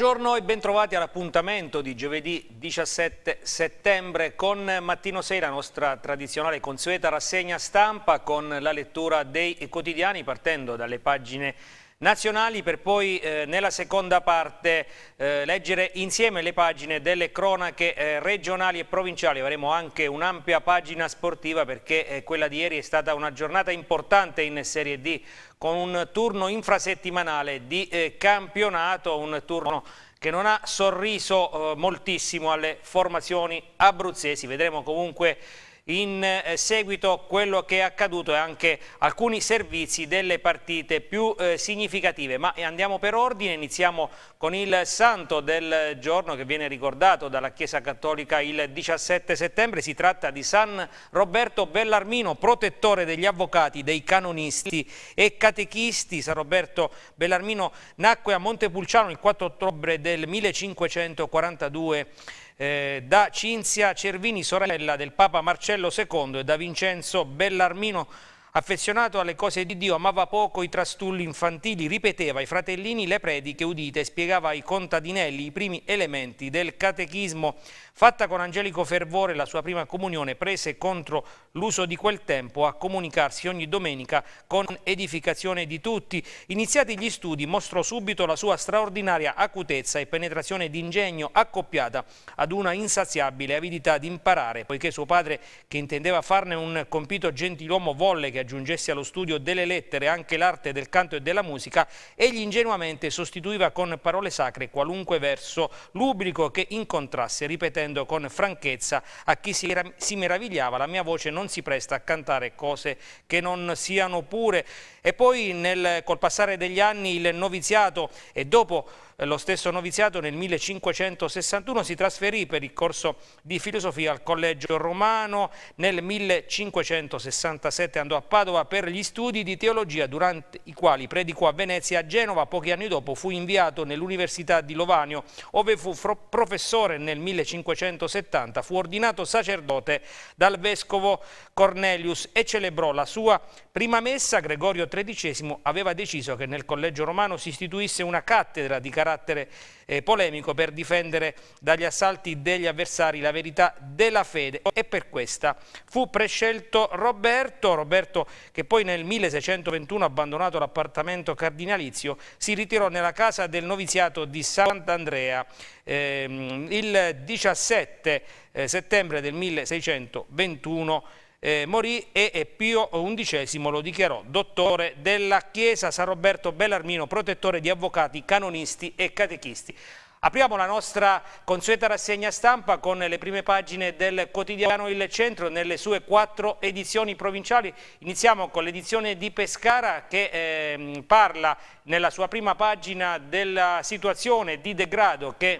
Buongiorno e bentrovati all'appuntamento di giovedì 17 settembre con Mattino 6, la nostra tradizionale e consueta rassegna stampa con la lettura dei quotidiani partendo dalle pagine nazionali per poi eh, nella seconda parte eh, leggere insieme le pagine delle cronache eh, regionali e provinciali. Avremo anche un'ampia pagina sportiva perché eh, quella di ieri è stata una giornata importante in Serie D con un turno infrasettimanale di eh, campionato, un turno che non ha sorriso eh, moltissimo alle formazioni abruzzesi. Vedremo comunque in eh, seguito quello che è accaduto e anche alcuni servizi delle partite più eh, significative. Ma eh, andiamo per ordine, iniziamo con il santo del giorno che viene ricordato dalla Chiesa Cattolica il 17 settembre. Si tratta di San Roberto Bellarmino, protettore degli avvocati, dei canonisti e catechisti. San Roberto Bellarmino nacque a Montepulciano il 4 ottobre del 1542 eh, da Cinzia Cervini, sorella del Papa Marcello II e da Vincenzo Bellarmino, Affezionato alle cose di Dio, amava poco i trastulli infantili, ripeteva ai fratellini le prediche udite e spiegava ai contadinelli i primi elementi del catechismo Fatta con angelico fervore la sua prima comunione, prese contro l'uso di quel tempo a comunicarsi ogni domenica con edificazione di tutti. Iniziati gli studi, mostrò subito la sua straordinaria acutezza e penetrazione d'ingegno accoppiata ad una insaziabile avidità di imparare, poiché suo padre, che intendeva farne un compito gentiluomo, volle che aggiungesse allo studio delle lettere anche l'arte del canto e della musica, egli ingenuamente sostituiva con parole sacre qualunque verso lubrico che incontrasse, ripetendo dicendo con franchezza a chi si, si meravigliava la mia voce non si presta a cantare cose che non siano pure. E poi nel, col passare degli anni il noviziato e dopo eh, lo stesso noviziato nel 1561 si trasferì per il corso di filosofia al Collegio Romano, nel 1567 andò a Padova per gli studi di teologia durante i quali predicò a Venezia e a Genova, pochi anni dopo fu inviato nell'Università di Lovanio ove fu professore nel 1570, fu ordinato sacerdote dal vescovo Cornelius e celebrò la sua prima messa. Gregorio XIII aveva deciso che nel Collegio Romano si istituisse una cattedra di carattere carattere eh, polemico per difendere dagli assalti degli avversari la verità della fede e per questa fu prescelto Roberto, Roberto che poi nel 1621 abbandonato l'appartamento cardinalizio si ritirò nella casa del noviziato di Sant'Andrea ehm, eh, il 17 settembre del 1621 eh, morì e Pio XI lo dichiarò dottore della Chiesa San Roberto Bellarmino, protettore di avvocati, canonisti e catechisti. Apriamo la nostra consueta rassegna stampa con le prime pagine del quotidiano Il Centro nelle sue quattro edizioni provinciali. Iniziamo con l'edizione di Pescara che eh, parla nella sua prima pagina della situazione di degrado che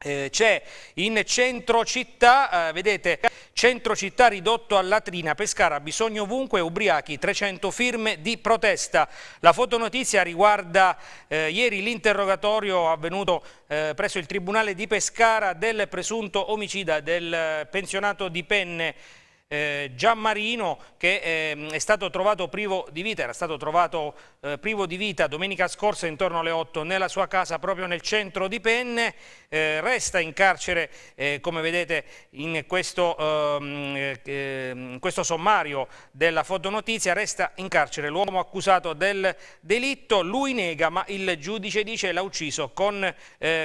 eh, c'è in centro città, eh, vedete Centro città ridotto a latrina, Pescara bisogno ovunque, ubriachi, 300 firme di protesta. La fotonotizia riguarda eh, ieri l'interrogatorio avvenuto eh, presso il Tribunale di Pescara del presunto omicida del eh, pensionato di Penne eh, Giammarino che eh, è stato trovato privo di vita, era stato trovato eh, privo di vita domenica scorsa intorno alle 8 nella sua casa proprio nel centro di Penne, eh, resta in carcere eh, come vedete in questo, in ehm, eh, ehm, questo sommario della fotonotizia, resta in carcere l'uomo accusato del delitto, lui nega ma il giudice dice l'ha ucciso con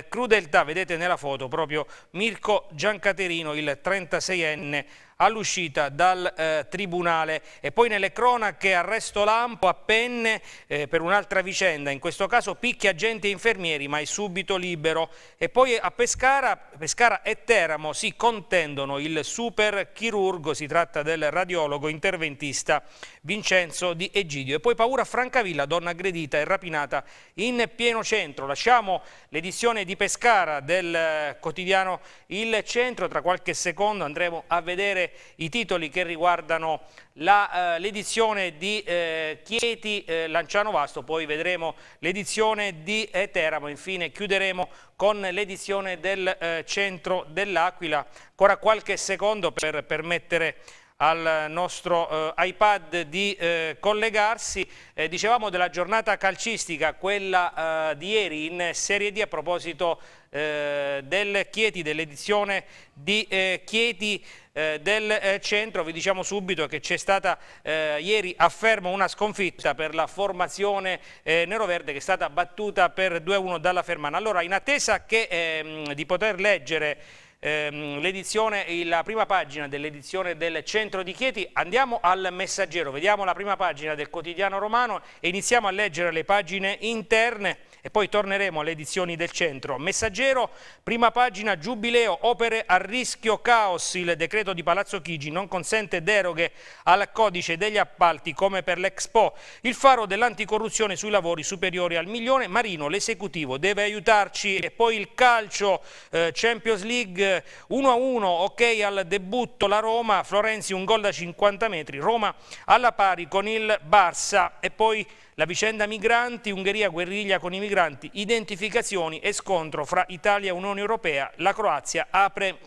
crudeltà, vedete nella foto proprio Mirko Giancaterino il 36enne all'uscita dal eh, Tribunale. E poi nelle cronache arresto Lampo a penne eh, per un'altra vicenda, in questo caso picchia agenti e infermieri ma è subito libero. E poi a Pescara, Pescara e Teramo si contendono il super chirurgo, si tratta del radiologo interventista Vincenzo Di Egidio. E poi paura a Francavilla, donna aggredita e rapinata in pieno centro. Lasciamo l'edizione di Pescara del eh, quotidiano Il Centro, tra qualche secondo andremo a vedere i titoli che riguardano eh, l'edizione eh, di eh, Chieti eh, Lanciano Vasto, poi vedremo l'edizione di eh, Teramo, infine chiuderemo con l'edizione del eh, centro dell'Aquila, ancora qualche secondo per permettere al nostro eh, iPad di eh, collegarsi. Eh, dicevamo della giornata calcistica, quella eh, di ieri in Serie D a proposito eh, del Chieti, dell'edizione di eh, Chieti del centro. Vi diciamo subito che c'è stata ieri a Fermo una sconfitta per la formazione nero-verde che è stata battuta per 2-1 dalla Fermana. Allora, in attesa che, ehm, di poter leggere ehm, la prima pagina dell'edizione del centro di Chieti, andiamo al messaggero, vediamo la prima pagina del quotidiano romano e iniziamo a leggere le pagine interne e poi torneremo alle edizioni del centro. Messaggero, prima pagina, giubileo, opere a rischio caos, il decreto di Palazzo Chigi non consente deroghe al codice degli appalti come per l'Expo, il faro dell'anticorruzione sui lavori superiori al milione, Marino, l'esecutivo deve aiutarci e poi il calcio, eh, Champions League, il eh, 1-1 ok al debutto la Roma, Florenzi un gol da 50 metri, Roma alla pari con il Barça e poi la vicenda migranti, Ungheria guerriglia con i migranti, identificazioni e scontro fra Italia e Unione Europea, la Croazia apre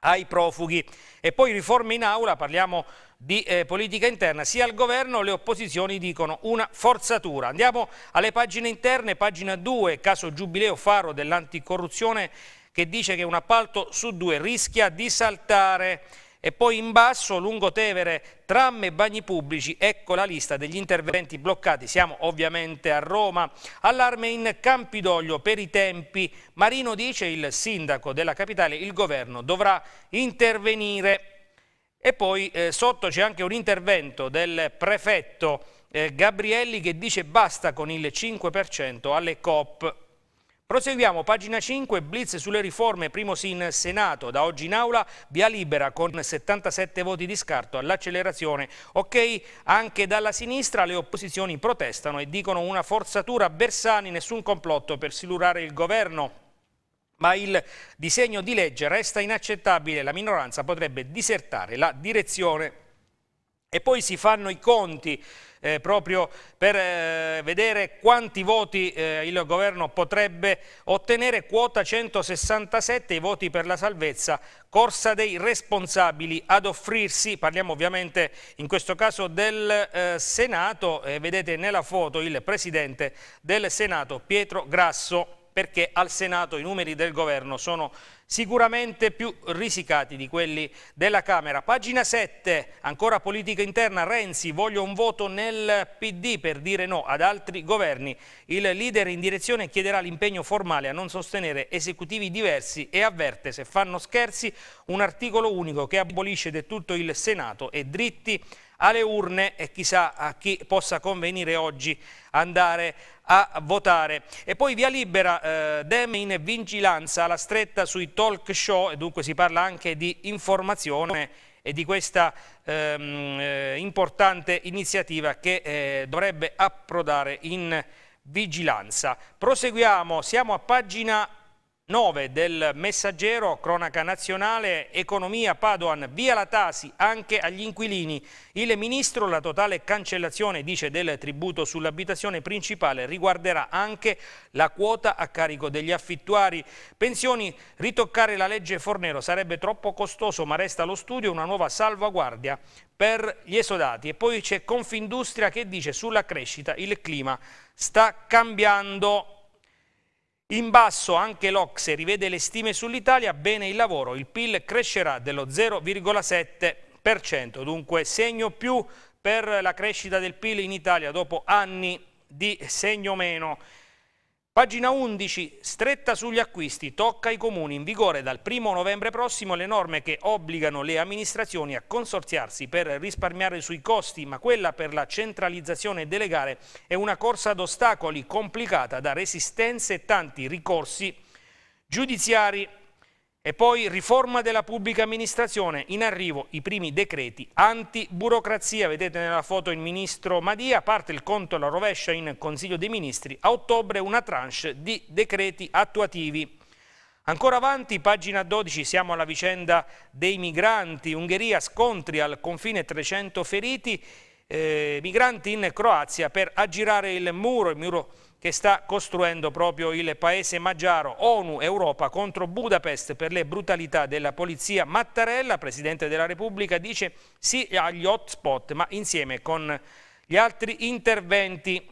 ai profughi. E poi riforme in aula, parliamo di eh, politica interna, sia il governo le opposizioni dicono una forzatura. Andiamo alle pagine interne, pagina 2, caso Giubileo Faro dell'anticorruzione che dice che un appalto su due rischia di saltare e poi in basso lungo Tevere, tram e bagni pubblici, ecco la lista degli interventi bloccati, siamo ovviamente a Roma, allarme in Campidoglio per i tempi, Marino dice il sindaco della capitale, il governo dovrà intervenire e poi eh, sotto c'è anche un intervento del prefetto eh, Gabrielli che dice basta con il 5% alle COP Proseguiamo, pagina 5, blitz sulle riforme, primo sì in Senato, da oggi in aula, via libera con 77 voti di scarto all'accelerazione. Ok, anche dalla sinistra le opposizioni protestano e dicono una forzatura Bersani, nessun complotto per silurare il governo. Ma il disegno di legge resta inaccettabile, la minoranza potrebbe disertare la direzione. E poi si fanno i conti eh, proprio per eh, vedere quanti voti eh, il governo potrebbe ottenere, quota 167 i voti per la salvezza, corsa dei responsabili ad offrirsi, parliamo ovviamente in questo caso del eh, Senato, vedete nella foto il presidente del Senato Pietro Grasso perché al Senato i numeri del governo sono sicuramente più risicati di quelli della Camera. Pagina 7, ancora politica interna, Renzi, voglio un voto nel PD per dire no ad altri governi. Il leader in direzione chiederà l'impegno formale a non sostenere esecutivi diversi e avverte, se fanno scherzi, un articolo unico che abolisce del tutto il Senato e dritti alle urne e chissà a chi possa convenire oggi andare a a votare. E poi via libera, eh, Dem in vigilanza, la stretta sui talk show, e dunque si parla anche di informazione e di questa ehm, eh, importante iniziativa che eh, dovrebbe approdare in vigilanza. Proseguiamo, siamo a pagina 9 del Messaggero, cronaca nazionale, economia Padoan, via la Tasi anche agli inquilini. Il ministro la totale cancellazione, dice, del tributo sull'abitazione principale riguarderà anche la quota a carico degli affittuari. Pensioni, ritoccare la legge Fornero sarebbe troppo costoso ma resta lo studio una nuova salvaguardia per gli esodati. E poi c'è Confindustria che dice sulla crescita il clima sta cambiando. In basso anche l'Ocse rivede le stime sull'Italia, bene il lavoro, il PIL crescerà dello 0,7%, dunque segno più per la crescita del PIL in Italia dopo anni di segno meno. Pagina 11, stretta sugli acquisti, tocca ai comuni. In vigore dal 1 novembre prossimo le norme che obbligano le amministrazioni a consorziarsi per risparmiare sui costi, ma quella per la centralizzazione delle gare è una corsa ad ostacoli complicata da resistenze e tanti ricorsi giudiziari. E poi riforma della pubblica amministrazione, in arrivo i primi decreti antiburocrazia. vedete nella foto il ministro Madia, parte il conto alla rovescia in Consiglio dei Ministri, a ottobre una tranche di decreti attuativi. Ancora avanti, pagina 12, siamo alla vicenda dei migranti, Ungheria scontri al confine 300 feriti, eh, migranti in Croazia per aggirare il muro, il muro che sta costruendo proprio il paese maggiaro. ONU Europa contro Budapest per le brutalità della polizia. Mattarella, Presidente della Repubblica, dice sì agli hotspot, ma insieme con gli altri interventi.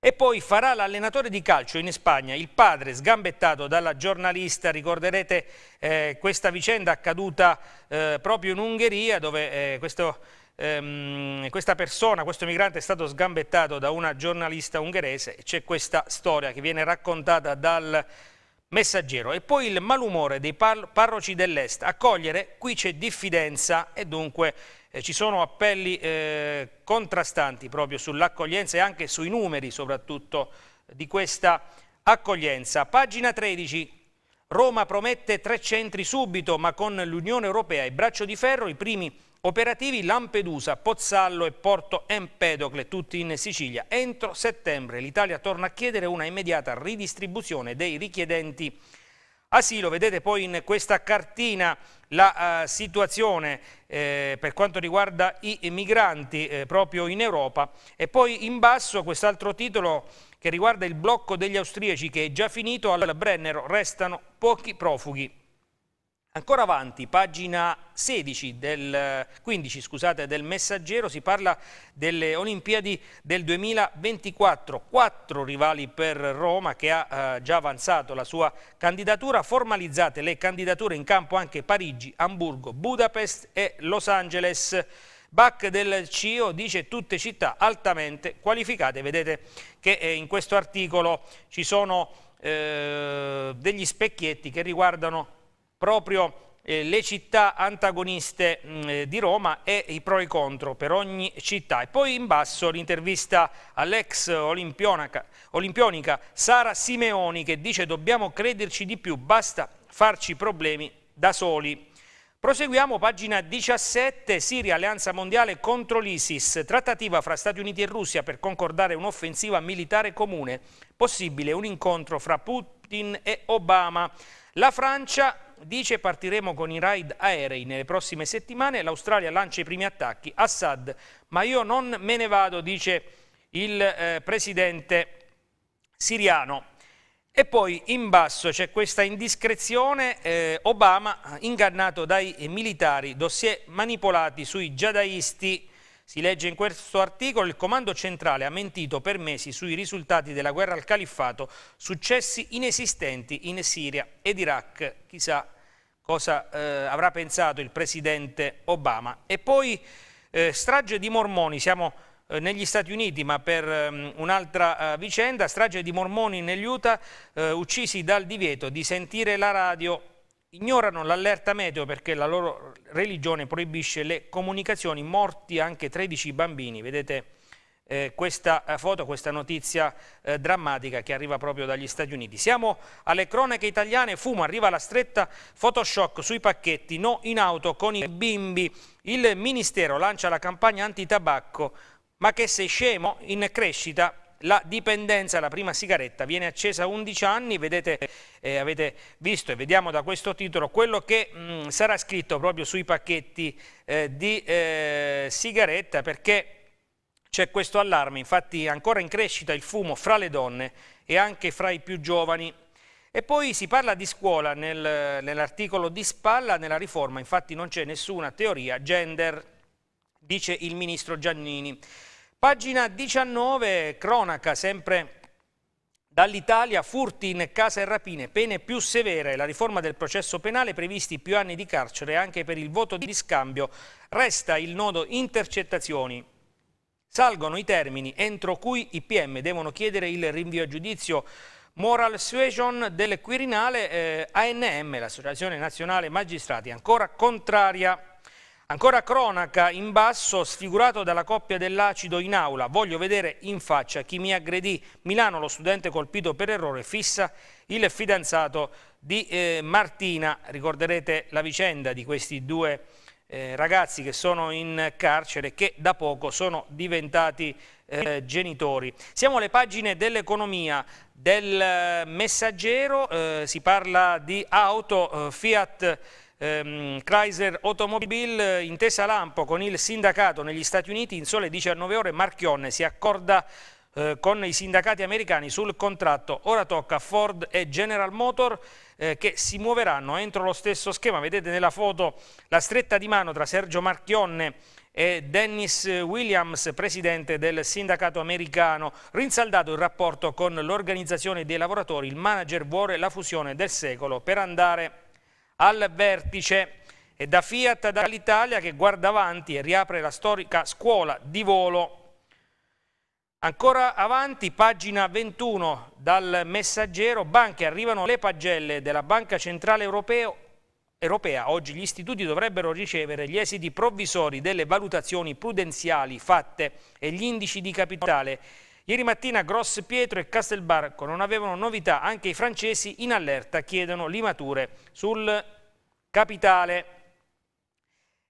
E poi farà l'allenatore di calcio in Spagna, il padre sgambettato dalla giornalista, ricorderete eh, questa vicenda accaduta eh, proprio in Ungheria dove eh, questo ehm, questa persona, questo migrante è stato sgambettato da una giornalista ungherese, e c'è questa storia che viene raccontata dal messaggero e poi il malumore dei par parroci dell'est. accogliere qui c'è diffidenza e dunque eh, ci sono appelli eh, contrastanti proprio sull'accoglienza e anche sui numeri soprattutto eh, di questa accoglienza. Pagina 13, Roma promette tre centri subito, ma con l'Unione Europea e Braccio di Ferro i primi Operativi Lampedusa, Pozzallo e Porto Empedocle, tutti in Sicilia. Entro settembre l'Italia torna a chiedere una immediata ridistribuzione dei richiedenti asilo. Vedete poi in questa cartina la uh, situazione eh, per quanto riguarda i migranti eh, proprio in Europa e poi in basso quest'altro titolo che riguarda il blocco degli austriaci che è già finito al Brennero, restano pochi profughi. Ancora avanti, pagina 16 del, 15 scusate, del Messaggero, si parla delle Olimpiadi del 2024, quattro rivali per Roma che ha eh, già avanzato la sua candidatura, formalizzate le candidature in campo anche Parigi, Hamburgo, Budapest e Los Angeles. Bach del CIO dice tutte città altamente qualificate, vedete che eh, in questo articolo ci sono eh, degli specchietti che riguardano proprio eh, le città antagoniste mh, eh, di Roma e i pro e i contro per ogni città. E poi in basso l'intervista all'ex olimpionica Sara Simeoni che dice dobbiamo crederci di più, basta farci problemi da soli. Proseguiamo, pagina 17, Siria, alleanza mondiale contro l'ISIS, trattativa fra Stati Uniti e Russia per concordare un'offensiva militare comune, possibile un incontro fra Putin e Obama. La Francia dice partiremo con i raid aerei nelle prossime settimane, l'Australia lancia i primi attacchi, Assad, ma io non me ne vado, dice il eh, presidente siriano. E poi in basso c'è questa indiscrezione, eh, Obama ingannato dai militari, dossier manipolati sui giadaisti, si legge in questo articolo il comando centrale ha mentito per mesi sui risultati della guerra al califfato, successi inesistenti in Siria ed Iraq. Chissà cosa eh, avrà pensato il presidente Obama. E poi eh, strage di mormoni, siamo eh, negli Stati Uniti ma per um, un'altra eh, vicenda, strage di mormoni negli Utah eh, uccisi dal divieto di sentire la radio ignorano l'allerta meteo perché la loro religione proibisce le comunicazioni, morti anche 13 bambini, vedete eh, questa eh, foto, questa notizia eh, drammatica che arriva proprio dagli Stati Uniti. Siamo alle cronache italiane, fumo, arriva la stretta Photoshop sui pacchetti, no in auto con i bimbi, il Ministero lancia la campagna antitabacco, ma che sei scemo, in crescita la dipendenza la prima sigaretta viene accesa a 11 anni, vedete, eh, avete visto e vediamo da questo titolo quello che mh, mm, sarà scritto proprio sui pacchetti eh, di eh, sigaretta perché c'è questo allarme, infatti è ancora in crescita il fumo fra le donne e anche fra i più giovani. E poi si parla di scuola nel, nell'articolo di spalla, nella riforma infatti non c'è nessuna teoria gender, dice il ministro Giannini. Pagina 19, cronaca sempre dall'Italia, furti in casa e rapine, pene più severe, la riforma del processo penale, previsti più anni di carcere anche per il voto di scambio, resta il nodo intercettazioni. Salgono i termini entro cui i PM devono chiedere il rinvio a giudizio Moral Suasion del Quirinale, eh, ANM, l'Associazione Nazionale Magistrati, ancora contraria Ancora cronaca in basso, sfigurato dalla coppia dell'acido in aula. Voglio vedere in faccia chi mi aggredì. Milano, lo studente colpito per errore, fissa il fidanzato di eh, Martina. Ricorderete la vicenda di questi due eh, ragazzi che sono in carcere che da poco sono diventati eh, genitori. Siamo alle pagine dell'economia del eh, messaggero, eh, si parla di auto eh, Fiat ehm, Chrysler Automobile, eh, intesa lampo con il sindacato negli Stati Uniti, in sole 19 ore Marchionne si accorda eh, con i sindacati americani sul contratto. Ora tocca a Ford e General Motor eh, che si muoveranno entro lo stesso schema. Vedete nella foto la stretta di mano tra Sergio Marchionne e Dennis Williams, presidente del sindacato americano. Rinsaldato il rapporto con l'organizzazione dei lavoratori, il manager vuole la fusione del secolo per andare al vertice e da Fiat dall'Italia che guarda avanti e riapre la storica scuola di volo. Ancora avanti, pagina 21 dal messaggero, banche arrivano le pagelle della Banca Centrale Europeo, Europea. Oggi gli istituti dovrebbero ricevere gli esiti provvisori delle valutazioni prudenziali fatte e gli indici di capitale Ieri mattina Gross Pietro e Castelbarco non avevano novità, anche i francesi in allerta chiedono limature sul capitale.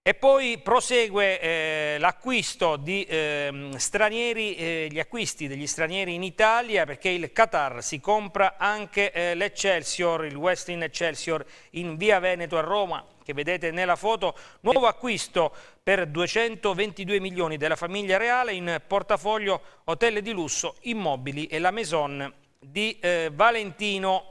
E poi prosegue eh, l'acquisto di eh, stranieri, eh, gli acquisti degli stranieri in Italia perché il Qatar si compra anche eh, l'Excelsior, il Westin Excelsior in via Veneto a Roma che vedete nella foto, nuovo acquisto per 222 milioni della famiglia reale in portafoglio hotel di lusso, immobili e la maison di eh, Valentino.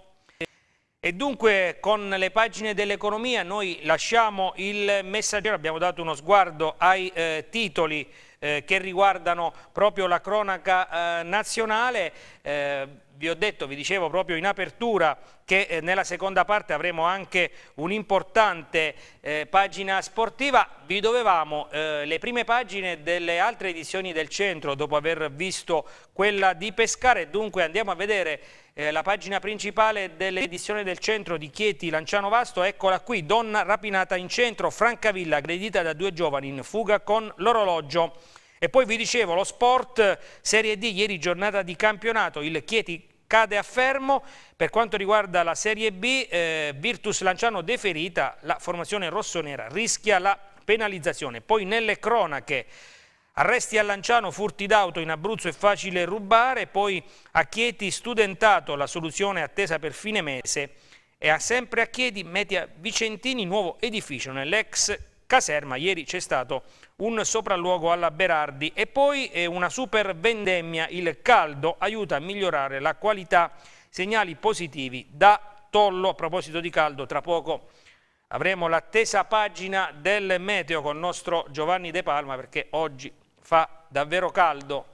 E dunque con le pagine dell'economia noi lasciamo il messaggero, abbiamo dato uno sguardo ai eh, titoli eh, che riguardano proprio la cronaca eh, nazionale. Eh, vi ho detto, vi dicevo proprio in apertura che eh, nella seconda parte avremo anche un'importante eh, pagina sportiva, vi dovevamo eh, le prime pagine delle altre edizioni del centro dopo aver visto quella di Pescare, dunque andiamo a vedere eh, la pagina principale dell'edizione del centro di Chieti Lanciano Vasto, eccola qui, donna rapinata in centro, Francavilla aggredita da due giovani in fuga con l'orologio. E poi vi dicevo lo sport Serie D, ieri giornata di campionato, il Chieti cade a fermo. Per quanto riguarda la Serie B, eh, Virtus Lanciano deferita, la formazione rossonera rischia la penalizzazione. Poi nelle cronache arresti a Lanciano, furti d'auto in Abruzzo è facile rubare, poi a Chieti studentato la soluzione attesa per fine mese e a sempre a Chieti media Vicentini nuovo edificio nell'ex caserma, ieri c'è stato un sopralluogo alla Berardi e poi eh, una super vendemmia, il caldo aiuta a migliorare la qualità, segnali positivi da Tollo. A proposito di caldo, tra poco avremo l'attesa pagina del meteo con il nostro Giovanni De Palma perché oggi fa davvero caldo.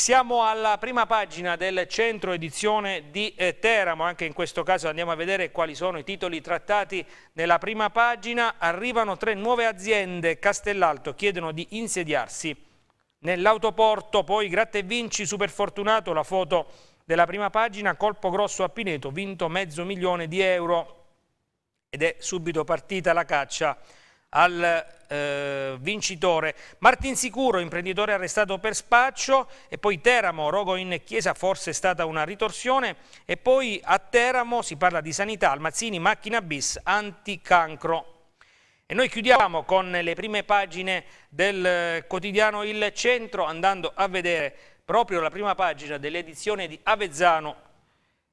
Siamo alla prima pagina del centro edizione di eh, Teramo, anche in questo caso andiamo a vedere quali sono i titoli trattati nella prima pagina. Arrivano tre nuove aziende, Castellalto chiedono di insediarsi nell'autoporto, poi Gratte e Vinci, superfortunato, la foto della prima pagina, colpo grosso a Pineto, vinto mezzo milione di euro ed è subito partita la caccia al eh, vincitore. Martin Sicuro, imprenditore arrestato per spaccio e poi Teramo, rogo in chiesa, forse è stata una ritorsione e poi a Teramo si parla di sanità, Almazzini, macchina bis, anticancro. E noi chiudiamo con le prime pagine del eh, quotidiano Il Centro andando a vedere proprio la prima pagina dell'edizione di Avezzano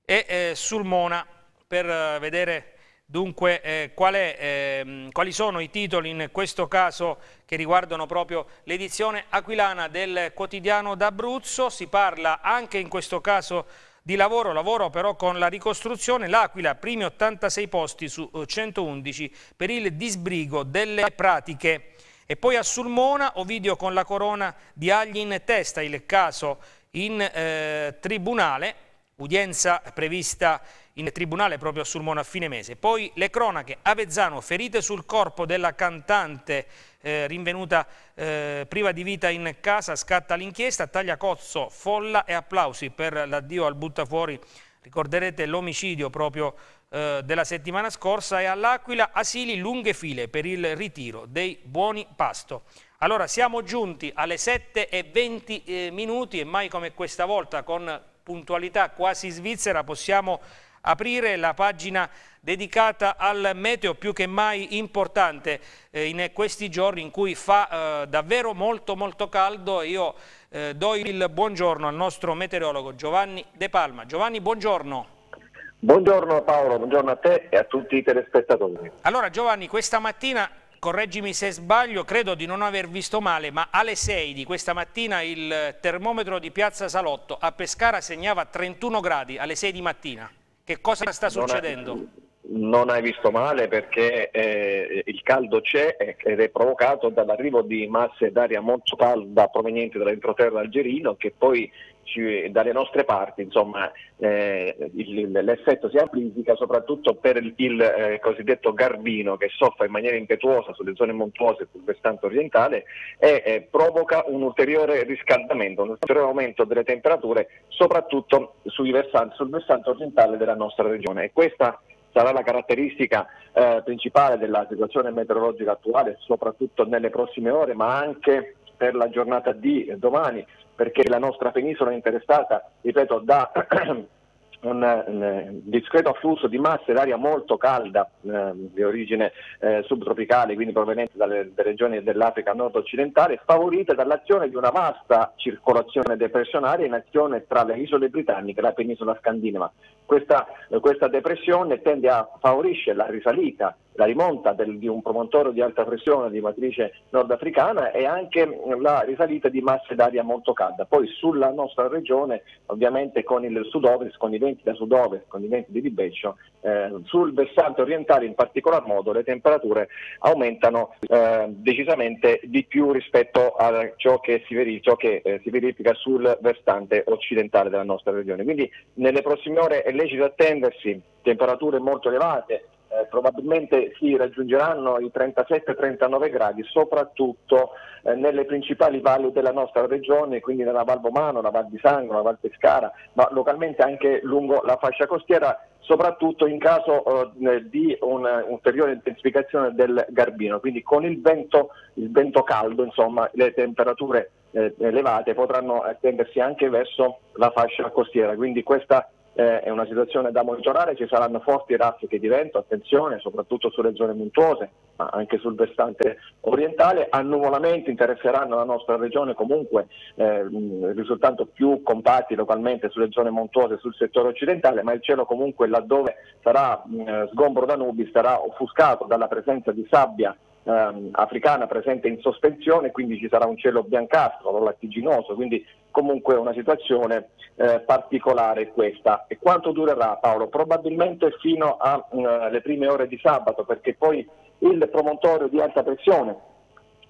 e eh, Sulmona per eh, vedere Dunque, eh, qual è, eh, quali sono i titoli in questo caso che riguardano proprio l'edizione aquilana del quotidiano d'Abruzzo? Si parla anche in questo caso di lavoro, lavoro però con la ricostruzione, l'Aquila primi 86 posti su 111 eh, per il disbrigo delle pratiche. E poi a Sulmona Ovidio con la corona di agli in testa, il caso in eh, tribunale, udienza prevista in tribunale proprio a Sulmona a fine mese. Poi le cronache, Avezzano, ferite sul corpo della cantante eh, rinvenuta eh, priva di vita in casa, scatta l'inchiesta, taglia cozzo, folla e applausi per l'addio al buttafuori, ricorderete l'omicidio proprio eh, della settimana scorsa e all'Aquila asili lunghe file per il ritiro dei buoni pasto. Allora siamo giunti alle 7 e 7.20 eh, minuti e mai come questa volta con puntualità quasi svizzera possiamo aprire la pagina dedicata al meteo più che mai importante eh, in questi giorni in cui fa eh, davvero molto molto caldo io eh, do il buongiorno al nostro meteorologo Giovanni De Palma. Giovanni buongiorno. Buongiorno Paolo, buongiorno a te e a tutti i telespettatori. Allora Giovanni, questa mattina correggimi se sbaglio, credo di non aver visto male, ma alle 6 di questa mattina il termometro di Piazza Salotto a Pescara segnava 31 gradi alle 6 di mattina. Che cosa sta succedendo? Non hai, visto male perché eh, il caldo c'è ed è provocato dall'arrivo di masse d'aria molto calda provenienti dall'entroterra algerino che poi ci, dalle nostre parti insomma, eh, il, l'effetto si amplifica soprattutto per il, il eh, cosiddetto garbino che soffia in maniera impetuosa sulle zone montuose sul versante orientale e eh, provoca un ulteriore riscaldamento, un ulteriore aumento delle temperature soprattutto versanti, sul versante orientale della nostra regione. E questa sarà la caratteristica eh, principale della situazione meteorologica attuale, soprattutto nelle prossime ore, ma anche per la giornata di domani, perché la nostra penisola è interessata, ripeto, da un, discreto afflusso di masse d'aria molto calda eh, di origine eh, subtropicale, quindi proveniente dalle, regioni dell'Africa nord-occidentale, favorite dall'azione di una vasta circolazione depressionaria in azione tra le isole britanniche e la penisola scandinava. Questa, eh, questa depressione tende a favorire la risalita la rimonta del, di un promontorio di alta pressione di matrice nordafricana e anche la risalita di masse d'aria molto calda. Poi sulla nostra regione, ovviamente con il sud-ovest, con i venti da sud-ovest, con i venti di Libeccio, eh, sul versante orientale in particolar modo le temperature aumentano eh, decisamente di più rispetto a ciò che, si, veri, ciò che eh, si verifica sul versante occidentale della nostra regione. Quindi nelle prossime ore è lecito attendersi temperature molto elevate, eh, probabilmente si raggiungeranno i 37-39 gradi, soprattutto eh, nelle principali valli della nostra regione, quindi nella Val Bomano, la Val di Sangro, la Val Pescara, ma localmente anche lungo la fascia costiera, soprattutto in caso eh, di un'ulteriore eh, intensificazione del Garbino. Quindi con il vento, il vento caldo, insomma, le temperature eh, elevate potranno estendersi anche verso la fascia costiera. Quindi questa eh, è una situazione da monitorare, ci saranno forti raffiche di vento, attenzione, soprattutto sulle zone montuose, ma anche sul versante orientale, annuvolamenti interesseranno la nostra regione comunque eh, risultando più compatti localmente sulle zone montuose e sul settore occidentale, ma il cielo comunque laddove sarà eh, sgombro da nubi sarà offuscato dalla presenza di sabbia ehm, africana presente in sospensione, quindi ci sarà un cielo biancastro, non lattiginoso, quindi comunque una situazione eh, particolare questa. E quanto durerà Paolo? Probabilmente fino alle eh, prime ore di sabato, perché poi il promontorio di alta pressione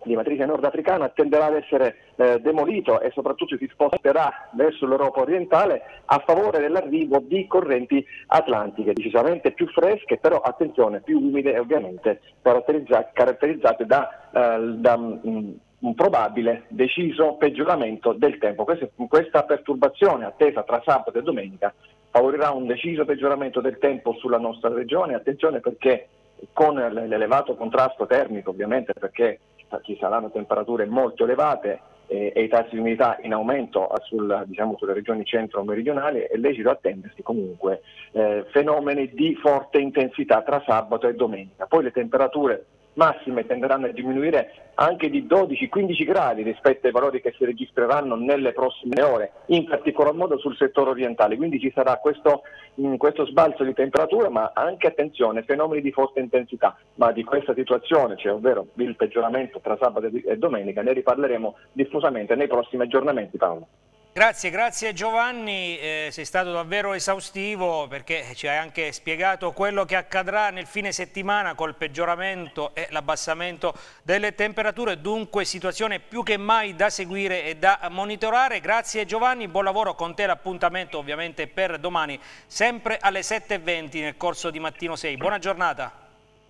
di matrice nordafricana tenderà ad essere eh, demolito e soprattutto si sposterà verso l'Europa orientale a favore dell'arrivo di correnti atlantiche decisamente più fresche, però attenzione, più umide e ovviamente caratterizza- caratterizzate da, eh, da mh, mm, un probabile deciso peggioramento del tempo. Questa, questa perturbazione attesa tra sabato e domenica favorirà un deciso peggioramento del tempo sulla nostra regione, attenzione perché con l'elevato contrasto termico ovviamente perché ci saranno temperature molto elevate eh, e i tassi di umidità in aumento sul, diciamo, sulle regioni centro-meridionali è lecito attendersi comunque eh, fenomeni di forte intensità tra sabato e domenica. Poi le temperature massime tenderanno a diminuire anche di 12-15 gradi rispetto ai valori che si registreranno nelle prossime ore, in particolar modo sul settore orientale. Quindi ci sarà questo, mm, questo sbalzo di temperatura, ma anche attenzione, fenomeni di forte intensità. Ma di questa situazione, cioè ovvero il peggioramento tra sabato e domenica, ne riparleremo diffusamente nei prossimi aggiornamenti, Paolo. Grazie, grazie Giovanni, eh, sei stato davvero esaustivo perché ci hai anche spiegato quello che accadrà nel fine settimana col peggioramento e l'abbassamento delle temperature, dunque situazione più che mai da seguire e da monitorare. Grazie Giovanni, buon lavoro con te, l'appuntamento ovviamente per domani sempre alle 7.20 nel corso di Mattino 6. Buona giornata.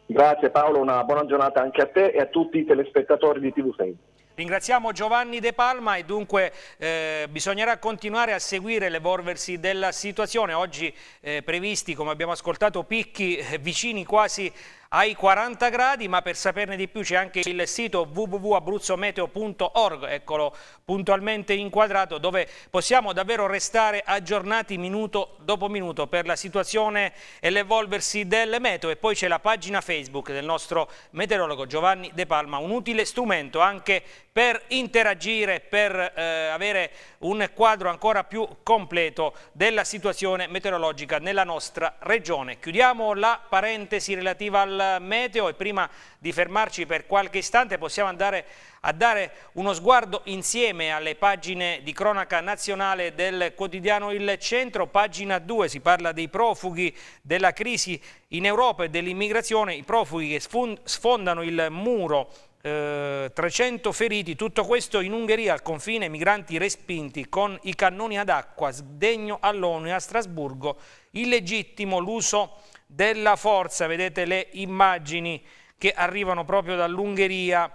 Grazie Paolo, una buona giornata anche a te e a tutti i telespettatori di TV6. Ringraziamo Giovanni De Palma e dunque eh, bisognerà continuare a seguire l'evolversi della situazione. Oggi eh, previsti, come abbiamo ascoltato, picchi eh, vicini quasi ai 40 gradi, ma per saperne di più c'è anche il sito www.abruzzometeo.org, eccolo puntualmente inquadrato, dove possiamo davvero restare aggiornati minuto dopo minuto per la situazione e l'evolversi del meteo. E poi c'è la pagina Facebook del nostro meteorologo Giovanni De Palma, un utile strumento anche per interagire, per eh, avere un quadro ancora più completo della situazione meteorologica nella nostra regione. Chiudiamo la parentesi relativa al dal meteo e prima di fermarci per qualche istante possiamo andare a dare uno sguardo insieme alle pagine di cronaca nazionale del quotidiano Il Centro, pagina 2, si parla dei profughi della crisi in Europa e dell'immigrazione, i profughi che sfondano il muro 300 eh, feriti, tutto questo in Ungheria al confine, migranti respinti con i cannoni ad acqua, sdegno all'ONU e a Strasburgo, illegittimo l'uso della forza, vedete le immagini che arrivano proprio dall'Ungheria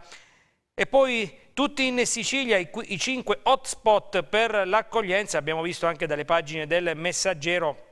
e poi tutti in Sicilia i, cinque hotspot per l'accoglienza, abbiamo visto anche dalle pagine del messaggero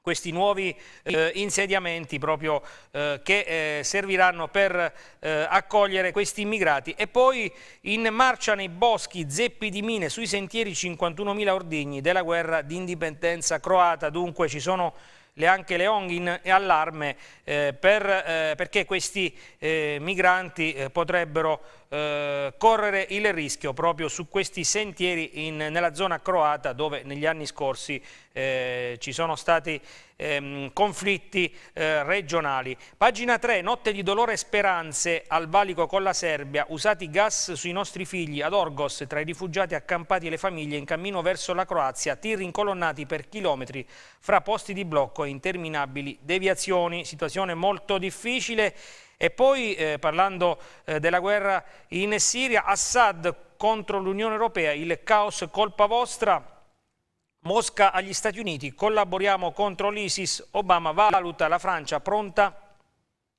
questi nuovi eh, insediamenti proprio eh, che eh, serviranno per eh, accogliere questi immigrati e poi in marcia nei boschi, zeppi di mine sui sentieri 51.000 ordigni della guerra di indipendenza croata, dunque ci sono le, anche le ONG in allarme eh, per, eh, perché questi eh, migranti eh, potrebbero eh, correre il rischio proprio su questi sentieri in, nella zona croata dove negli anni scorsi eh, ci sono stati ehm, conflitti eh, regionali. Pagina 3, notte di dolore e speranze al valico con la Serbia, usati gas sui nostri figli ad Orgos, tra i rifugiati accampati e le famiglie in cammino verso la Croazia, tir incolonnati per chilometri fra posti di blocco e interminabili deviazioni, situazione molto difficile. E poi, eh, parlando eh, della guerra in Siria, Assad contro l'Unione Europea, il caos colpa vostra, Mosca agli Stati Uniti, collaboriamo contro l'ISIS, Obama valuta la Francia pronta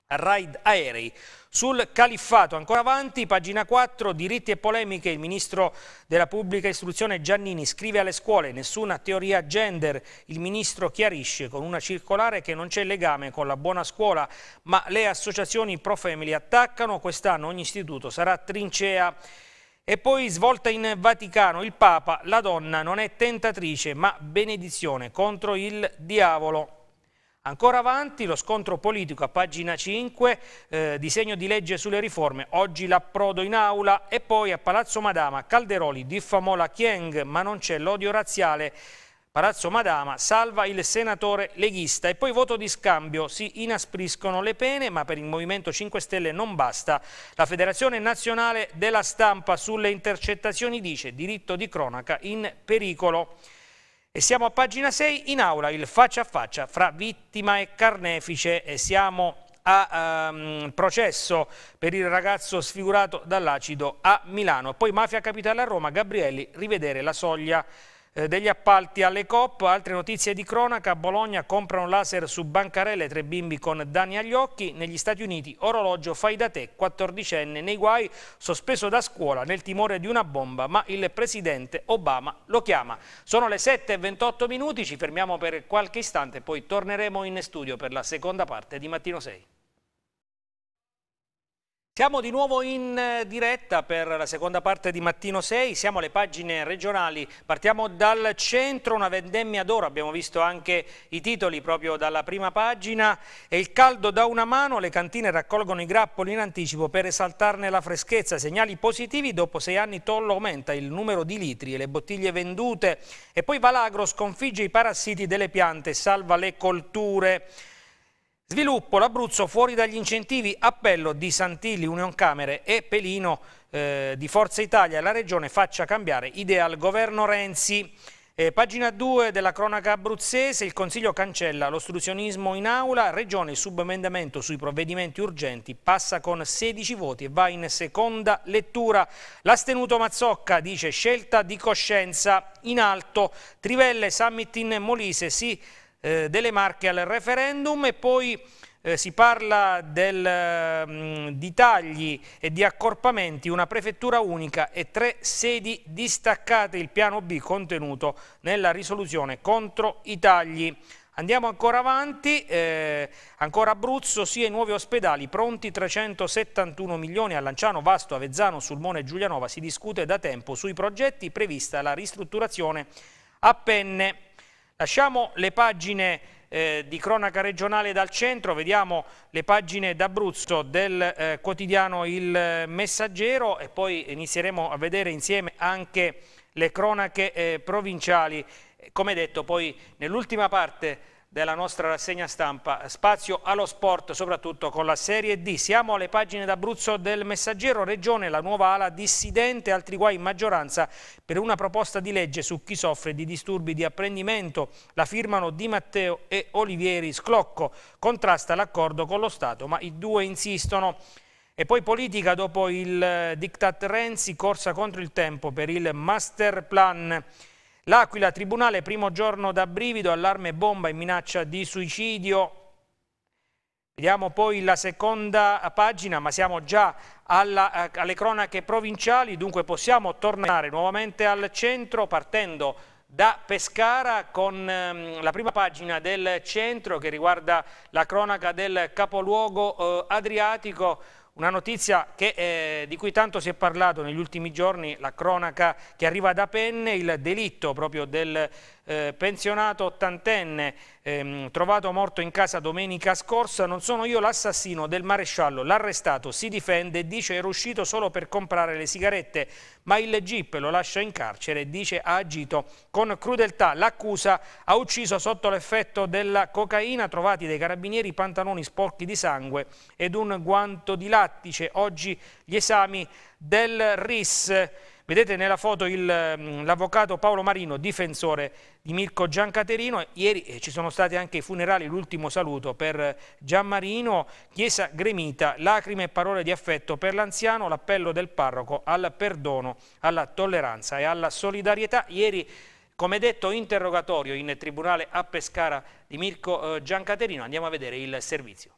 a raid aerei. Sul califfato, ancora avanti, pagina 4, diritti e polemiche, il ministro della pubblica istruzione Giannini scrive alle scuole nessuna teoria gender, il ministro chiarisce con una circolare che non c'è legame con la buona scuola, ma le associazioni pro family attaccano, quest'anno ogni istituto sarà trincea e poi svolta in Vaticano, il Papa, la donna non è tentatrice ma benedizione contro il diavolo. Ancora avanti lo scontro politico a pagina 5, eh, disegno di legge sulle riforme, oggi l'approdo in aula e poi a Palazzo Madama Calderoli diffamò la Chieng ma non c'è l'odio razziale Palazzo Madama, salva il senatore leghista e poi voto di scambio, si inaspriscono le pene ma per il Movimento 5 Stelle non basta. La Federazione Nazionale della Stampa sulle intercettazioni dice diritto di cronaca in pericolo. E siamo a pagina 6, in aula il faccia a faccia fra vittima e carnefice e siamo a um, processo per il ragazzo sfigurato dall'acido a Milano. Poi mafia capitale a Roma, Gabrielli, rivedere la soglia eh, degli appalti alle COP, altre notizie di cronaca, Bologna compra un laser su bancarelle, tre bimbi con danni agli occhi, negli Stati Uniti orologio fai da te, 14enne nei guai, sospeso da scuola nel timore di una bomba, ma il presidente Obama lo chiama. Sono le 7.28 minuti, ci fermiamo per qualche istante, poi torneremo in studio per la seconda parte di Mattino 6. Siamo di nuovo in eh, diretta per la seconda parte di Mattino 6, siamo alle pagine regionali, partiamo dal centro, una vendemmia d'oro, abbiamo visto anche i titoli proprio dalla prima pagina e il caldo da una mano, le cantine raccolgono i grappoli in anticipo per esaltarne la freschezza, segnali positivi, dopo sei anni Tollo aumenta il numero di litri e le bottiglie vendute e poi Valagro sconfigge i parassiti delle piante, salva le colture. Sviluppo l'Abruzzo fuori dagli incentivi, appello di Santilli, Union Camere e Pelino eh, di Forza Italia. La regione faccia cambiare idea al governo Renzi. Eh, pagina 2 della cronaca abruzzese, il Consiglio cancella l'ostruzionismo in aula, Regione subemendamento sui provvedimenti urgenti, passa con 16 voti e va in seconda lettura. L'astenuto Mazzocca dice scelta di coscienza in alto, Trivelle, Summit in Molise, sì eh, delle Marche al referendum e poi eh, si parla del, mh, mm, di tagli e di accorpamenti, una prefettura unica e tre sedi distaccate, il piano B contenuto nella risoluzione contro i tagli. Andiamo ancora avanti, eh, ancora Abruzzo, sia i nuovi ospedali pronti 371 milioni a Lanciano, Vasto, Avezzano, Sulmone e Giulianova. Si discute da tempo sui progetti, prevista la ristrutturazione a penne Lasciamo le pagine eh, di cronaca regionale dal centro, vediamo le pagine d'Abruzzo del eh, quotidiano Il Messaggero e poi inizieremo a vedere insieme anche le cronache eh, provinciali. Come detto, poi nell'ultima parte della nostra rassegna stampa, spazio allo sport soprattutto con la Serie D. Siamo alle pagine d'Abruzzo del Messaggero Regione, la nuova ala dissidente, altri guai in maggioranza per una proposta di legge su chi soffre di disturbi di apprendimento. La firmano Di Matteo e Olivieri Sclocco, contrasta l'accordo con lo Stato ma i due insistono. E poi politica dopo il eh, diktat Renzi, corsa contro il tempo per il master plan. L'Aquila, tribunale, primo giorno da brivido, allarme bomba e minaccia di suicidio. Vediamo poi la seconda pagina, ma siamo già alla, eh, alle cronache provinciali, dunque possiamo tornare nuovamente al centro partendo da Pescara con ehm, la prima pagina del centro che riguarda la cronaca del capoluogo eh, adriatico una notizia che, eh, di cui tanto si è parlato negli ultimi giorni, la cronaca che arriva da Penne, il delitto proprio del eh, pensionato ottantenne ehm, trovato morto in casa domenica scorsa, non sono io l'assassino del maresciallo, l'arrestato si difende e dice era uscito solo per comprare le sigarette, ma il GIP lo lascia in carcere e dice ha agito con crudeltà. L'accusa ha ucciso sotto l'effetto della cocaina, trovati dai carabinieri pantaloni sporchi di sangue ed un guanto di lattice. Oggi gli esami del RIS. Vedete nella foto mm, l'avvocato Paolo Marino, difensore di Mirko Giancaterino. Ieri eh, ci sono stati anche i funerali, l'ultimo saluto per Gianmarino, Chiesa Gremita, lacrime e parole di affetto per l'anziano, l'appello del parroco al perdono, alla tolleranza e alla solidarietà. Ieri come detto interrogatorio in tribunale a Pescara di Mirko eh, Giancaterino, andiamo a vedere il servizio.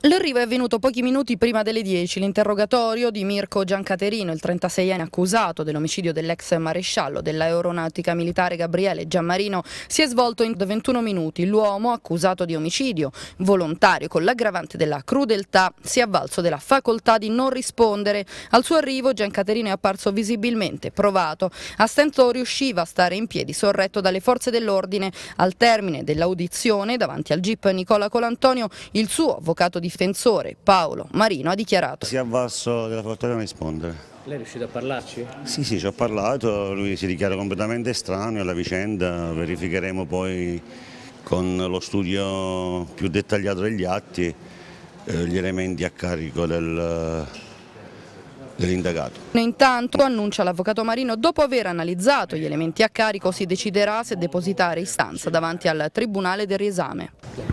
L'arrivo è avvenuto pochi minuti prima delle 10. L'interrogatorio di Mirko Giancaterino, il 36enne accusato dell'omicidio dell'ex maresciallo dell'aeronautica militare Gabriele Giammarino, si è svolto in 21 minuti. L'uomo, accusato di omicidio volontario con l'aggravante della crudeltà, si è avvalso della facoltà di non rispondere. Al suo arrivo Giancaterino è apparso visibilmente provato. A stento riusciva a stare in piedi, sorretto dalle forze dell'ordine. Al termine dell'audizione, davanti al GIP Nicola Colantonio, il suo avvocato avvocato difensore Paolo Marino ha dichiarato. Si è avvalso della fortuna a rispondere. Lei è riuscito a parlarci? Sì, sì, ci ho parlato, lui si dichiara completamente estraneo alla vicenda, verificheremo poi con lo studio più dettagliato degli atti eh, gli elementi a carico del, dell'indagato. Intanto, annuncia l'avvocato Marino, dopo aver analizzato gli elementi a carico si deciderà se depositare istanza davanti al Tribunale del riesame.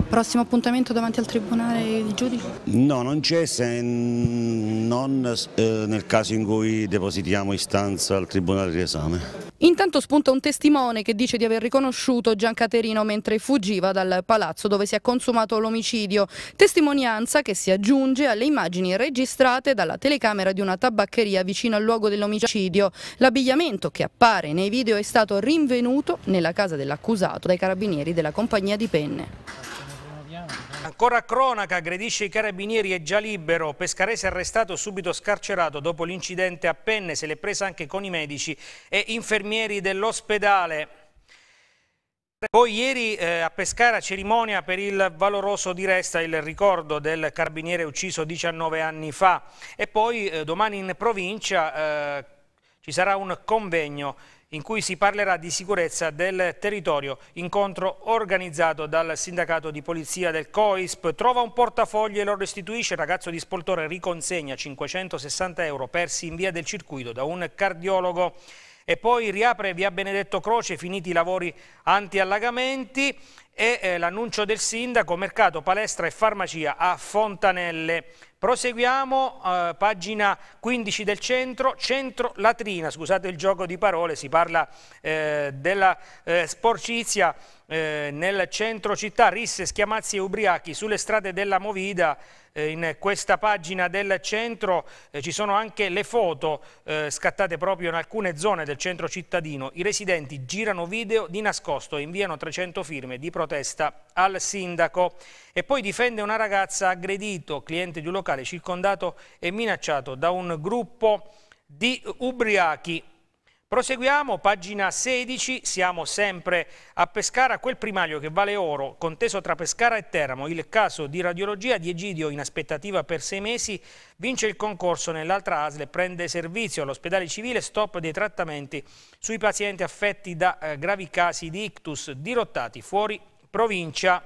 Prossimo appuntamento davanti al Tribunale di giudice? No, non c'è se non eh, nel caso in cui depositiamo istanza al Tribunale del riesame. Intanto spunta un testimone che dice di aver riconosciuto Giancaterino mentre fuggiva dal palazzo dove si è consumato l'omicidio, testimonianza che si aggiunge alle immagini registrate dalla telecamera di una tabaccheria vicino al luogo dell'omicidio. L'abbigliamento che appare nei video è stato rinvenuto nella casa dell'accusato dai carabinieri della compagnia di penne. Ancora cronaca, aggredisce i carabinieri, è già libero. Pescarese arrestato, subito scarcerato dopo l'incidente a Penne. Se l'è presa anche con i medici e infermieri dell'ospedale. Poi ieri eh, a Pescara cerimonia per il valoroso di Resta, il ricordo del carabiniere ucciso 19 anni fa. E poi eh, domani in provincia eh, ci sarà un convegno in cui si parlerà di sicurezza del territorio. Incontro organizzato dal sindacato di polizia del COISP. Trova un portafoglio e lo restituisce. Il ragazzo di Spoltore riconsegna 560 euro persi in via del circuito da un cardiologo e poi riapre via Benedetto Croce, finiti i lavori anti-allagamenti e eh, l'annuncio del sindaco, mercato, palestra e farmacia a Fontanelle. Proseguiamo, eh, pagina 15 del centro, centro latrina, scusate il gioco di parole, si parla eh, della eh, sporcizia eh, nel centro città, risse, schiamazzi e ubriachi sulle strade della Movida. Eh, in questa pagina del centro eh, ci sono anche le foto eh, scattate proprio in alcune zone del centro cittadino. I residenti girano video di nascosto e inviano 300 firme di protesta al sindaco. E poi difende una ragazza aggredito, cliente di un locale circondato e minacciato da un gruppo di ubriachi Proseguiamo, pagina 16, siamo sempre a Pescara, quel primario che vale oro, conteso tra Pescara e Teramo, il caso di radiologia di Egidio in aspettativa per sei mesi, vince il concorso nell'altra ASL, prende servizio all'ospedale civile, stop dei trattamenti sui pazienti affetti da eh, gravi casi di ictus dirottati fuori provincia.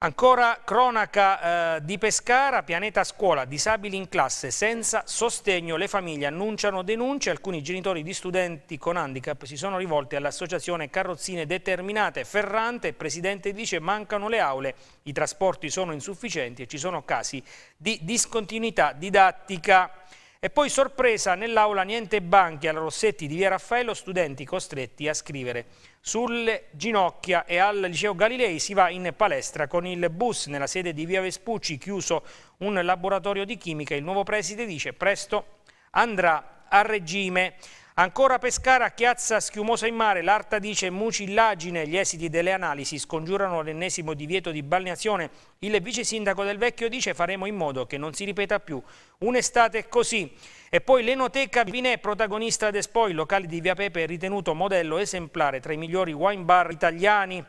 Ancora cronaca eh, di Pescara, pianeta scuola, disabili in classe, senza sostegno, le famiglie annunciano denunce, alcuni genitori di studenti con handicap si sono rivolti all'associazione Carrozzine Determinate, Ferrante, il presidente dice mancano le aule, i trasporti sono insufficienti e ci sono casi di discontinuità didattica. E poi sorpresa nell'aula niente banchi alla Rossetti di Via Raffaello, studenti costretti a scrivere. Sulle ginocchia e al liceo Galilei si va in palestra con il bus nella sede di Via Vespucci, chiuso un laboratorio di chimica. Il nuovo preside dice presto andrà a regime. Ancora Pescara, chiazza schiumosa in mare, l'Arta dice mucillagine, gli esiti delle analisi scongiurano l'ennesimo divieto di balneazione, il vice sindaco del Vecchio dice faremo in modo che non si ripeta più un'estate così. E poi l'Enoteca Vinè, protagonista ad Espoi, locale di Via Pepe, ritenuto modello esemplare tra i migliori wine bar italiani.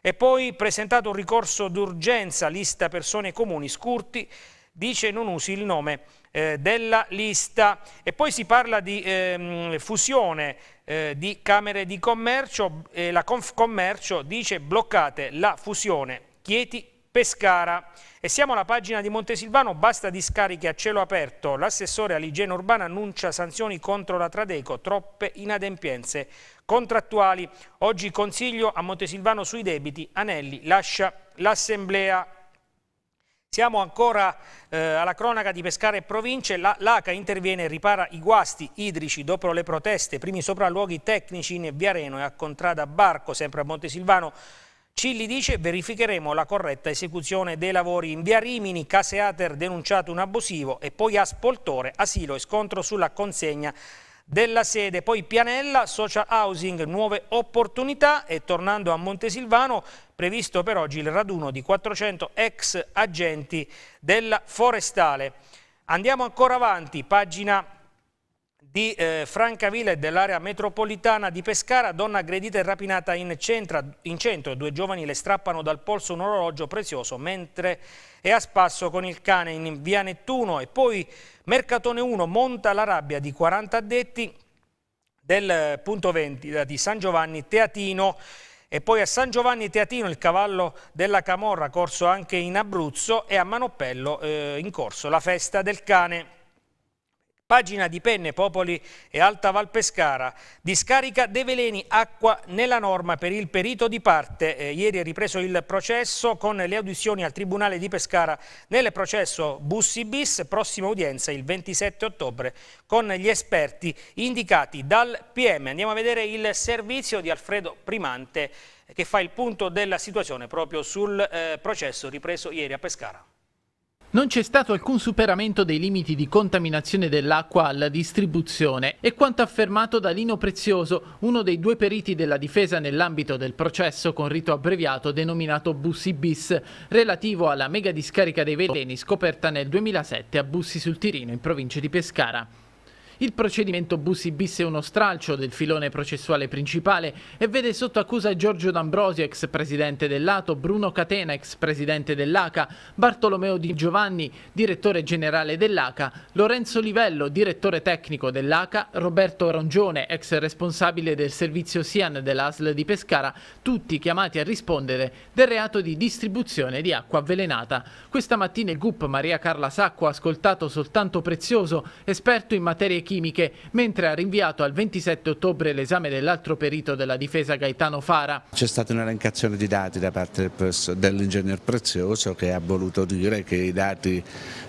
E poi presentato un ricorso d'urgenza, lista persone comuni, scurti, dice non usi il nome eh, della lista. E poi si parla di ehm, fusione eh, di Camere di Commercio, eh, la Confcommercio dice bloccate la fusione Chieti-Pescara. E siamo alla pagina di Montesilvano, basta discariche a cielo aperto, l'assessore all'igiene urbana annuncia sanzioni contro la Tradeco, troppe inadempienze contrattuali. Oggi consiglio a Montesilvano sui debiti, Anelli lascia l'assemblea siamo ancora eh, alla cronaca di Pescara e province, l'ACA interviene e ripara i guasti idrici dopo le proteste, primi sopralluoghi tecnici in Viareno e a Contrada Barco, sempre a Montesilvano. Cilli dice verificheremo la corretta esecuzione dei lavori in via Rimini, Caseater denunciato un abusivo e poi a Spoltore asilo e scontro sulla consegna della sede. Poi Pianella, social housing, nuove opportunità e tornando a Montesilvano, previsto per oggi il raduno di 400 ex agenti della Forestale. Andiamo ancora avanti, pagina di eh, Francavilla e dell'area metropolitana di Pescara, donna aggredita e rapinata in, centra, in, centro, due giovani le strappano dal polso un orologio prezioso mentre è a spasso con il cane in via Nettuno e poi Mercatone 1 monta la rabbia di 40 addetti del punto 20 eh, di San Giovanni Teatino e poi a San Giovanni Teatino il cavallo della Camorra corso anche in Abruzzo e a Manopello eh, in corso la festa del cane. Pagina di Penne, Popoli e Alta Valpescara. Discarica De Veleni, acqua nella norma per il perito di parte. Eh, ieri è ripreso il processo con le audizioni al Tribunale di Pescara nel processo Bussi bis. Prossima udienza il 27 ottobre con gli esperti indicati dal PM. Andiamo a vedere il servizio di Alfredo Primante eh, che fa il punto della situazione proprio sul eh, processo ripreso ieri a Pescara. Non c'è stato alcun superamento dei limiti di contaminazione dell'acqua alla distribuzione e quanto affermato da Lino Prezioso, uno dei due periti della difesa nell'ambito del processo con rito abbreviato denominato Bussi bis, relativo alla mega discarica dei veleni scoperta nel 2007 a Bussi sul Tirino in provincia di Pescara. Il procedimento Bussi bis è uno stralcio del filone processuale principale e vede sotto accusa Giorgio D'Ambrosio, ex presidente dell'Ato, Bruno Catena, ex presidente dell'ACA, Bartolomeo Di Giovanni, direttore generale dell'ACA, Lorenzo Livello, direttore tecnico dell'ACA, Roberto Rongione, ex responsabile del servizio SIAN dell'ASL di Pescara, tutti chiamati a rispondere del reato di distribuzione di acqua avvelenata. Questa mattina il GUP Maria Carla Sacco ha ascoltato soltanto Prezioso, esperto in materie chimiche chimiche, mentre ha rinviato al 27 ottobre l'esame dell'altro perito della difesa Gaetano Fara. C'è stata un'elencazione di dati da parte dell'ingegner Prezioso che ha voluto dire che i dati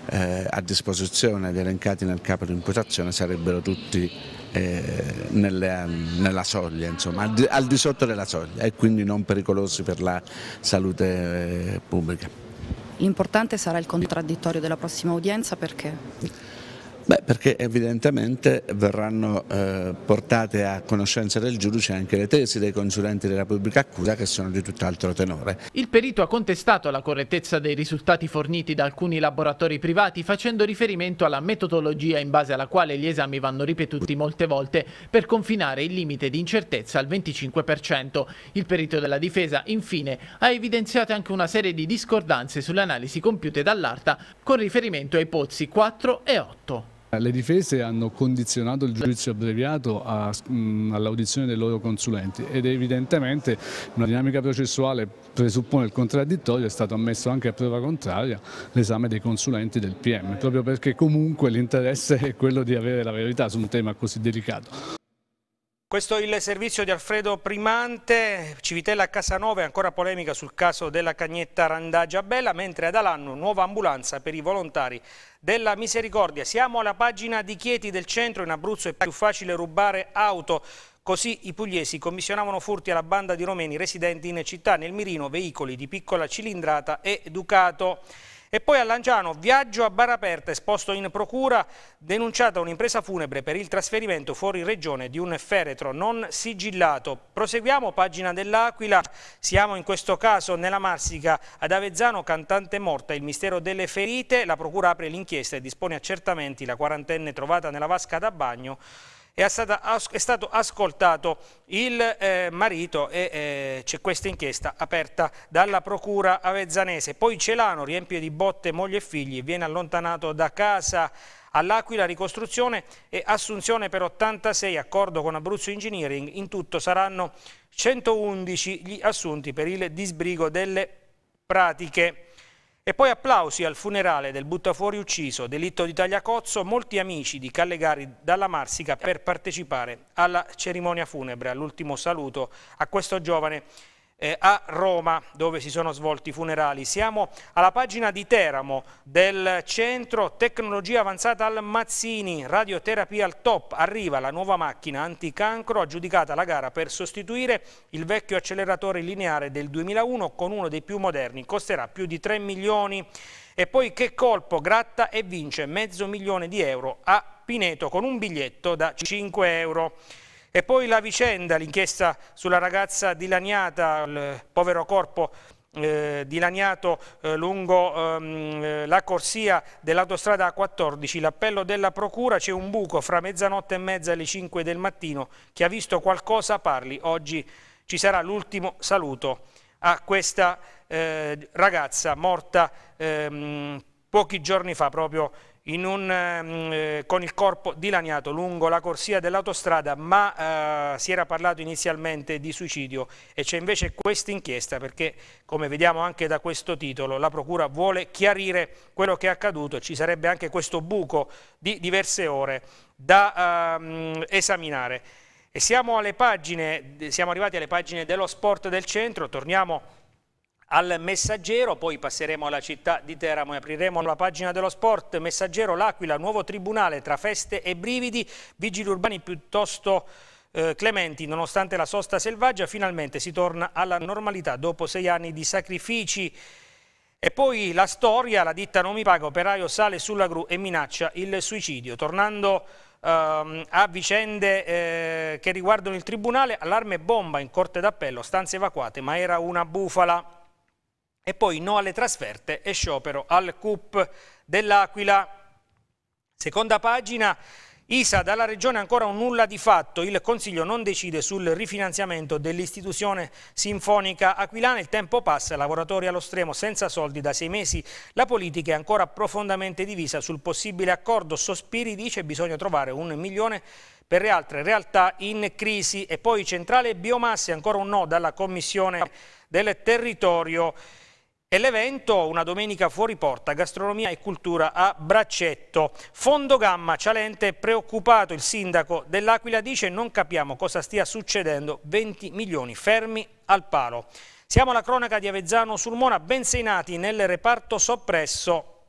eh, a disposizione ed elencati nel capo di imputazione sarebbero tutti eh, nelle, nella soglia, insomma, al di, al di, sotto della soglia e quindi non pericolosi per la salute eh, pubblica. L'importante sarà il contraddittorio della prossima udienza perché? Beh, perché evidentemente verranno eh, portate a conoscenza del giudice anche le tesi dei consulenti della pubblica accusa che sono di tutt'altro tenore. Il perito ha contestato la correttezza dei risultati forniti da alcuni laboratori privati facendo riferimento alla metodologia in base alla quale gli esami vanno ripetuti molte volte per confinare il limite di incertezza al 25%. Il perito della difesa, infine, ha evidenziato anche una serie di discordanze sulle analisi compiute dall'ARTA con riferimento ai pozzi 4 e 8. Le difese hanno condizionato il giudizio abbreviato all'audizione dei loro consulenti ed evidentemente una dinamica processuale presuppone il contraddittorio, è stato ammesso anche a prova contraria l'esame dei consulenti del PM, proprio perché comunque l'interesse è quello di avere la verità su un tema così delicato. Questo è il servizio di Alfredo Primante, Civitella a Casanova ancora polemica sul caso della cagnetta Randagia Bella, mentre ad Alanno nuova ambulanza per i volontari della misericordia. Siamo alla pagina di Chieti del centro, in Abruzzo è più facile rubare auto, così i pugliesi commissionavano furti alla banda di romeni residenti in città, nel mirino veicoli di piccola cilindrata e Ducato. E poi a Lanciano, viaggio a aperta esposto in procura, denunciata un'impresa funebre per il trasferimento fuori regione di un feretro non sigillato. Proseguiamo, pagina dell'Aquila, siamo in questo caso nella Marsica ad Avezzano, cantante morta, il mistero delle ferite, la procura apre l'inchiesta e dispone accertamenti, la quarantenne trovata nella vasca da bagno è, stata, è stato ascoltato il eh, marito e eh, c'è questa inchiesta aperta dalla procura avezzanese. Poi Celano riempie di botte moglie e figli, viene allontanato da casa all'Aquila ricostruzione e assunzione per 86 accordo con Abruzzo Engineering. In tutto saranno 111 gli assunti per il disbrigo delle pratiche. E poi applausi al funerale del buttafuori ucciso, delitto di Tagliacozzo, molti amici di Callegari dalla Marsica per partecipare alla cerimonia funebre. All'ultimo saluto a questo giovane eh, a Roma dove si sono svolti i funerali. Siamo alla pagina di Teramo del centro tecnologia avanzata al Mazzini, radioterapia al top, arriva la nuova macchina anticancro aggiudicata la gara per sostituire il vecchio acceleratore lineare del 2001 con uno dei più moderni, costerà più di 3 milioni e poi che colpo gratta e vince mezzo milione di euro a Pineto con un biglietto da 5 euro. E poi la vicenda, l'inchiesta sulla ragazza dilaniata, il povero corpo eh, dilaniato eh, lungo ehm, eh, la corsia dell'autostrada A14. L'appello della procura c'è un buco fra mezzanotte e mezza e alle 5 del mattino. Chi ha visto qualcosa parli. Oggi ci sarà l'ultimo saluto a questa eh, ragazza morta ehm, pochi giorni fa proprio un, ehm, eh, con il corpo dilaniato lungo la corsia dell'autostrada, ma eh, si era parlato inizialmente di suicidio e c'è invece questa inchiesta perché, come vediamo anche da questo titolo, la Procura vuole chiarire quello che è accaduto, ci sarebbe anche questo buco di diverse ore da eh, esaminare. E siamo, pagine, siamo arrivati alle pagine dello sport del centro, torniamo a al Messaggero, poi passeremo alla città di Teramo e apriremo la pagina dello sport. Messaggero, L'Aquila, nuovo tribunale tra feste e brividi, vigili urbani piuttosto... Eh, Clementi, nonostante la sosta selvaggia, finalmente si torna alla normalità dopo sei anni di sacrifici. E poi la storia, la ditta non mi paga, operaio sale sulla gru e minaccia il suicidio. Tornando ehm, a vicende eh, che riguardano il tribunale, allarme bomba in corte d'appello, stanze evacuate, ma era una bufala. E poi no alle trasferte e sciopero al CUP dell'Aquila. Seconda pagina, ISA dalla Regione ancora un nulla di fatto, il Consiglio non decide sul rifinanziamento dell'istituzione sinfonica aquilana, il tempo passa, lavoratori allo stremo senza soldi da sei mesi, la politica è ancora profondamente divisa sul possibile accordo, Sospiri dice bisogna trovare un milione per le altre realtà in crisi e poi centrale biomasse ancora un no dalla Commissione del territorio e l'evento, una domenica fuori porta, gastronomia e cultura a braccetto. Fondo Gamma, Cialente, preoccupato il sindaco dell'Aquila dice non capiamo cosa stia succedendo, 20 milioni fermi al palo. Siamo alla cronaca di Avezzano Sulmona, ben sei nati nel reparto soppresso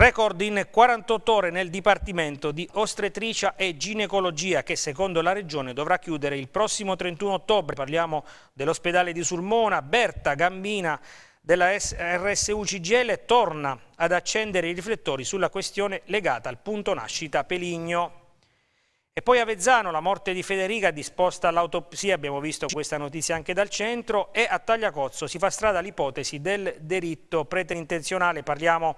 Record in 48 ore nel Dipartimento di Ostretricia e Ginecologia che secondo la Regione dovrà chiudere il prossimo 31 ottobre. Parliamo dell'ospedale di Sulmona, Berta Gambina della RSU CGL torna ad accendere i riflettori sulla questione legata al punto nascita Peligno. E poi Avezzano, la morte di Federica disposta all'autopsia, abbiamo visto questa notizia anche dal centro, e a Tagliacozzo si fa strada l'ipotesi del delitto preterintenzionale, parliamo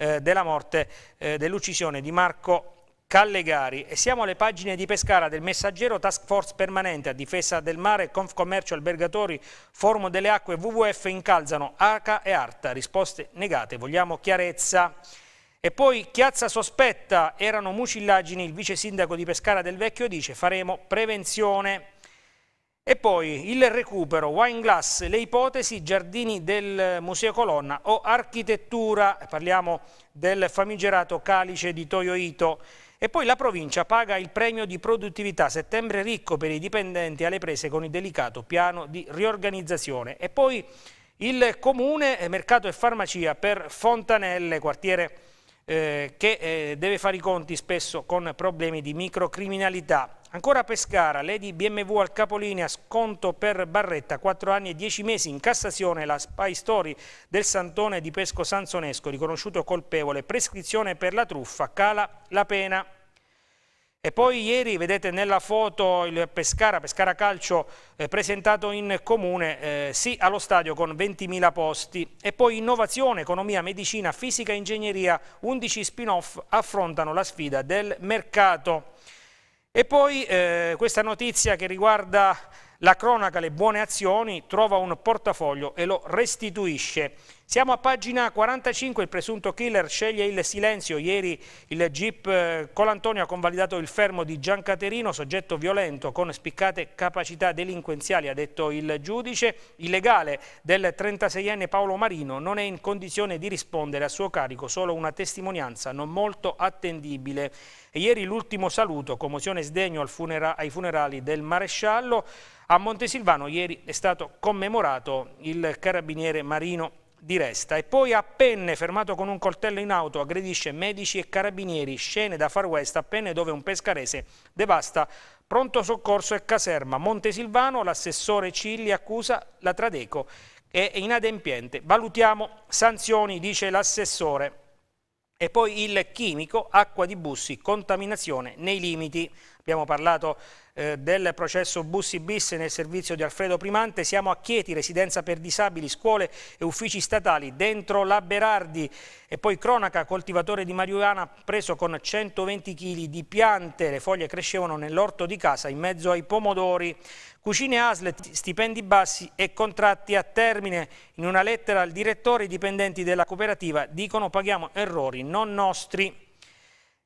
eh, della morte, eh, dell'uccisione di Marco Callegari e siamo alle pagine di Pescara del Messaggero Task Force Permanente a difesa del mare, Confcommercio, Albergatori, Forum delle Acque, WWF incalzano ACA e ARTA, risposte negate, vogliamo chiarezza. E poi Chiazza sospetta, erano mucillagini, il vice sindaco di Pescara del Vecchio dice faremo prevenzione. E poi il recupero, wine glass, le ipotesi, giardini del Museo Colonna o architettura, parliamo del famigerato calice di Toyo Ito. E poi la provincia paga il premio di produttività settembre ricco per i dipendenti alle prese con il delicato piano di riorganizzazione. E poi il comune, eh, mercato e farmacia per Fontanelle, quartiere eh, che eh, deve fare i conti spesso con problemi di microcriminalità. Ancora Pescara, Lady BMW al capolinea, sconto per Barretta, 4 anni e 10 mesi in Cassazione, la spy story del Santone di Pesco Sanzonesco, riconosciuto colpevole, prescrizione per la truffa, cala la pena. E poi ieri vedete nella foto il Pescara, Pescara Calcio eh, presentato in comune, eh, sì allo stadio con 20.000 posti. E poi innovazione, economia, medicina, fisica, ingegneria, 11 spin-off affrontano la sfida del mercato. E poi eh, questa notizia che riguarda la cronaca, le buone azioni, trova un portafoglio e lo restituisce. Siamo a pagina 45, il presunto killer sceglie il silenzio. Ieri il GIP eh, Colantonio ha convalidato il fermo di Giancaterino, soggetto violento con spiccate capacità delinquenziali, ha detto il giudice. Il legale del 36enne Paolo Marino non è in condizione di rispondere a suo carico, solo una testimonianza non molto attendibile. E ieri l'ultimo saluto, commozione e sdegno funera ai funerali del maresciallo. A Montesilvano ieri è stato commemorato il carabiniere Marino di resta e poi a penne fermato con un coltello in auto aggredisce medici e carabinieri, scene da far west a penne dove un pescarese devasta pronto soccorso e caserma. Montesilvano, l'assessore Cilli accusa la Tradeco è inadempiente. Valutiamo sanzioni, dice l'assessore. E poi il chimico, acqua di bussi, contaminazione nei limiti. Abbiamo parlato eh, del processo Bussi Bis nel servizio di Alfredo Primante. Siamo a Chieti, residenza per disabili, scuole e uffici statali. Dentro la Berardi e poi Cronaca, coltivatore di marijuana preso con 120 kg di piante. Le foglie crescevano nell'orto di casa in mezzo ai pomodori. Cucine Aslet, stipendi bassi e contratti a termine. In una lettera al direttore i dipendenti della cooperativa dicono paghiamo errori non nostri.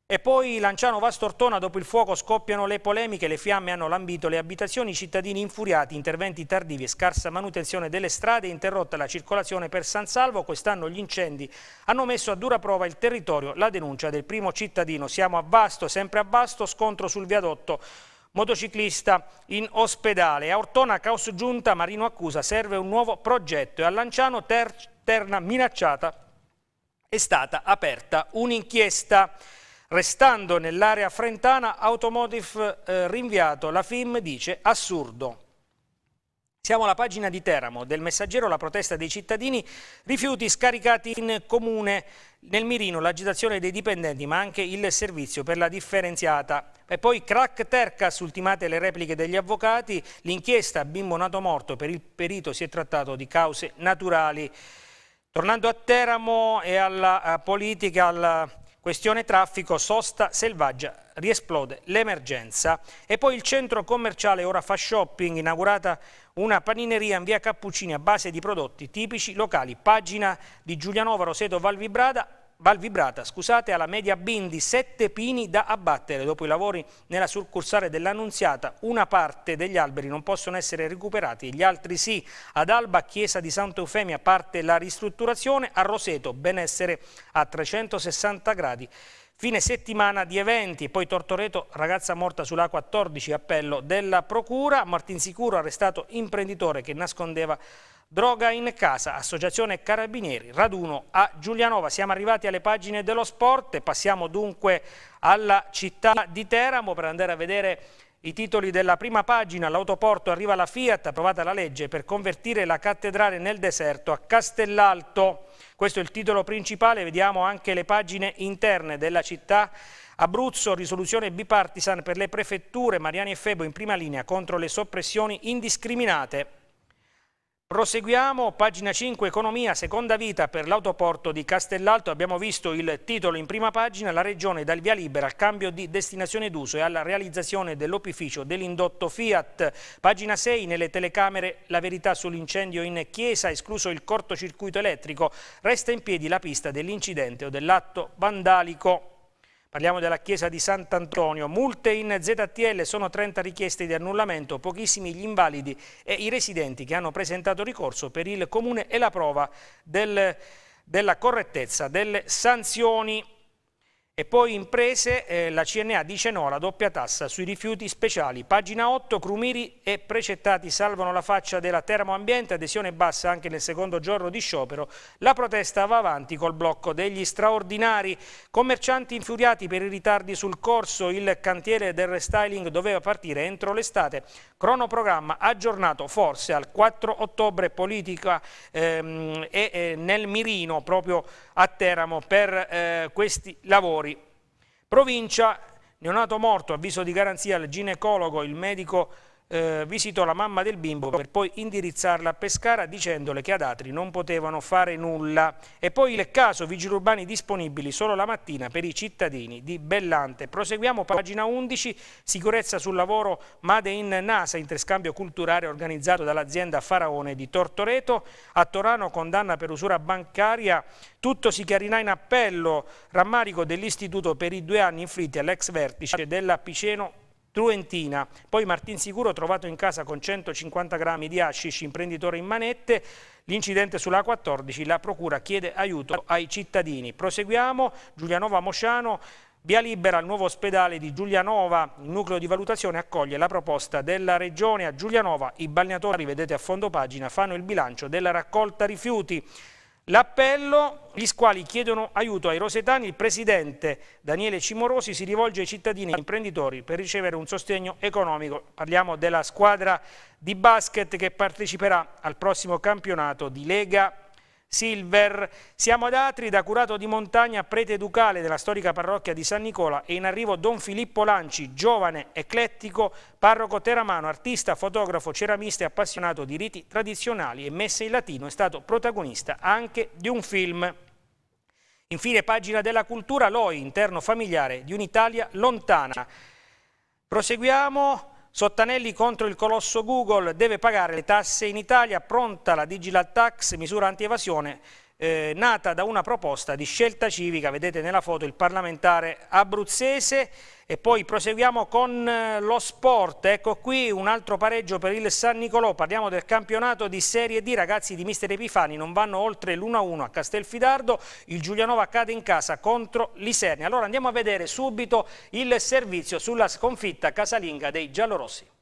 E poi Lanciano Vastortona, dopo il fuoco scoppiano le polemiche, le fiamme hanno lambito le abitazioni, i cittadini infuriati, interventi tardivi e scarsa manutenzione delle strade, interrotta la circolazione per San Salvo, quest'anno gli incendi hanno messo a dura prova il territorio, la denuncia del primo cittadino. Siamo a Vasto, sempre a Vasto, scontro sul viadotto motociclista in ospedale. A Ortona, caos giunta, Marino accusa, serve un nuovo progetto e a Lanciano, ter terna minacciata, è stata aperta un'inchiesta. Restando nell'area frentana, Automotive eh, rinviato, la FIM dice assurdo. Siamo alla pagina di Teramo, del messaggero la protesta dei cittadini, rifiuti scaricati in comune, nel mirino l'agitazione dei dipendenti ma anche il servizio per la differenziata. E poi crack Tercas, ultimate le repliche degli avvocati, l'inchiesta bimbo nato morto, per il perito si è trattato di cause naturali. Tornando a Teramo e alla politica, alla Questione traffico, sosta selvaggia, riesplode l'emergenza. E poi il centro commerciale Ora fa shopping, inaugurata una panineria in via Cappuccini a base di prodotti tipici locali. Pagina di Giulianovaro, Seto Valvibrada, Val Vibrata, scusate, alla media Bindi 7 pini da abbattere. Dopo i lavori nella succursale dell'Annunziata una parte degli alberi non possono essere recuperati, gli altri sì. Ad Alba, chiesa di Eufemia, parte la ristrutturazione, a Roseto benessere a 360 gradi. Fine settimana di eventi, poi Tortoreto, ragazza morta sulla 14, appello della Procura, Martinsicuro arrestato imprenditore che nascondeva Droga in casa, associazione Carabinieri, raduno a Giulianova. Siamo arrivati alle pagine dello sport e passiamo dunque alla città di Teramo per andare a vedere i titoli della prima pagina, l'autoporto arriva la Fiat, approvata la legge per convertire la cattedrale nel deserto a Castellalto. Questo è il titolo principale, vediamo anche le pagine interne della città. Abruzzo, risoluzione bipartisan per le prefetture, Mariani e Febo in prima linea contro le soppressioni indiscriminate. Proseguiamo, pagina 5, economia, seconda vita per l'autoporto di Castellalto. Abbiamo visto il titolo in prima pagina, la regione dal via libera al cambio di destinazione d'uso e alla realizzazione dell'opificio dell'indotto Fiat. Pagina 6, nelle telecamere la verità sull'incendio in chiesa, escluso il cortocircuito elettrico, resta in piedi la pista dell'incidente o dell'atto vandalico. Parliamo della chiesa di Sant'Antonio. Multe in ZTL sono 30 richieste di annullamento, pochissimi gli invalidi e i residenti che hanno presentato ricorso per il comune e la prova del, della correttezza delle sanzioni. E poi imprese, eh, la CNA dice no alla doppia tassa sui rifiuti speciali. Pagina 8, Crumiri e Precettati salvano la faccia della termoambiente, adesione bassa anche nel secondo giorno di sciopero. La protesta va avanti col blocco degli straordinari. Commercianti infuriati per i ritardi sul corso, il cantiere del restyling doveva partire entro l'estate. Cronoprogramma aggiornato forse al 4 ottobre politica ehm, e eh, nel mirino proprio a Teramo per eh, questi lavori. Provincia, neonato morto, avviso di garanzia al ginecologo, il medico eh, visitò la mamma del bimbo per poi indirizzarla a Pescara dicendole che ad Atri non potevano fare nulla. E poi il caso vigili urbani disponibili solo la mattina per i cittadini di Bellante. Proseguiamo pagina 11, sicurezza sul lavoro Made in NASA, interscambio culturale organizzato dall'azienda Faraone di Tortoreto. A Torano condanna per usura bancaria, tutto si chiarirà in appello, rammarico dell'istituto per i due anni inflitti all'ex vertice della Piceno Truentina, poi Martin Sicuro trovato in casa con 150 grammi di hashish, imprenditore in manette, l'incidente sulla A14, la procura chiede aiuto ai cittadini. Proseguiamo, Giulianova Mociano. Via libera al nuovo ospedale di Giulianova, il nucleo di valutazione accoglie la proposta della regione a Giulianova, i balneatori, vedete a fondo pagina, fanno il bilancio della raccolta rifiuti. L'appello, gli squali chiedono aiuto ai rosetani, il presidente Daniele Cimorosi si rivolge ai cittadini e imprenditori per ricevere un sostegno economico. Parliamo della squadra di basket che parteciperà al prossimo campionato di Lega Silver. Siamo ad Atri, da curato di montagna, prete ducale della storica parrocchia di San Nicola e in arrivo Don Filippo Lanci, giovane, eclettico, parroco teramano, artista, fotografo, ceramista e appassionato di riti tradizionali e messe in latino, è stato protagonista anche di un film. Infine, pagina della cultura, l'OI, interno familiare di un'Italia lontana. Proseguiamo Sottanelli contro il colosso Google deve pagare le tasse in Italia, pronta la digital tax, misura anti-evasione eh, nata da una proposta di scelta civica, vedete nella foto il parlamentare abruzzese e poi proseguiamo con eh, lo sport, ecco qui un altro pareggio per il San Nicolò, parliamo del campionato di Serie D, ragazzi di Mister Epifani non vanno oltre l'1-1 a Castelfidardo, il Giulianova cade in casa contro l'Isernia, allora andiamo a vedere subito il servizio sulla sconfitta casalinga dei giallorossi.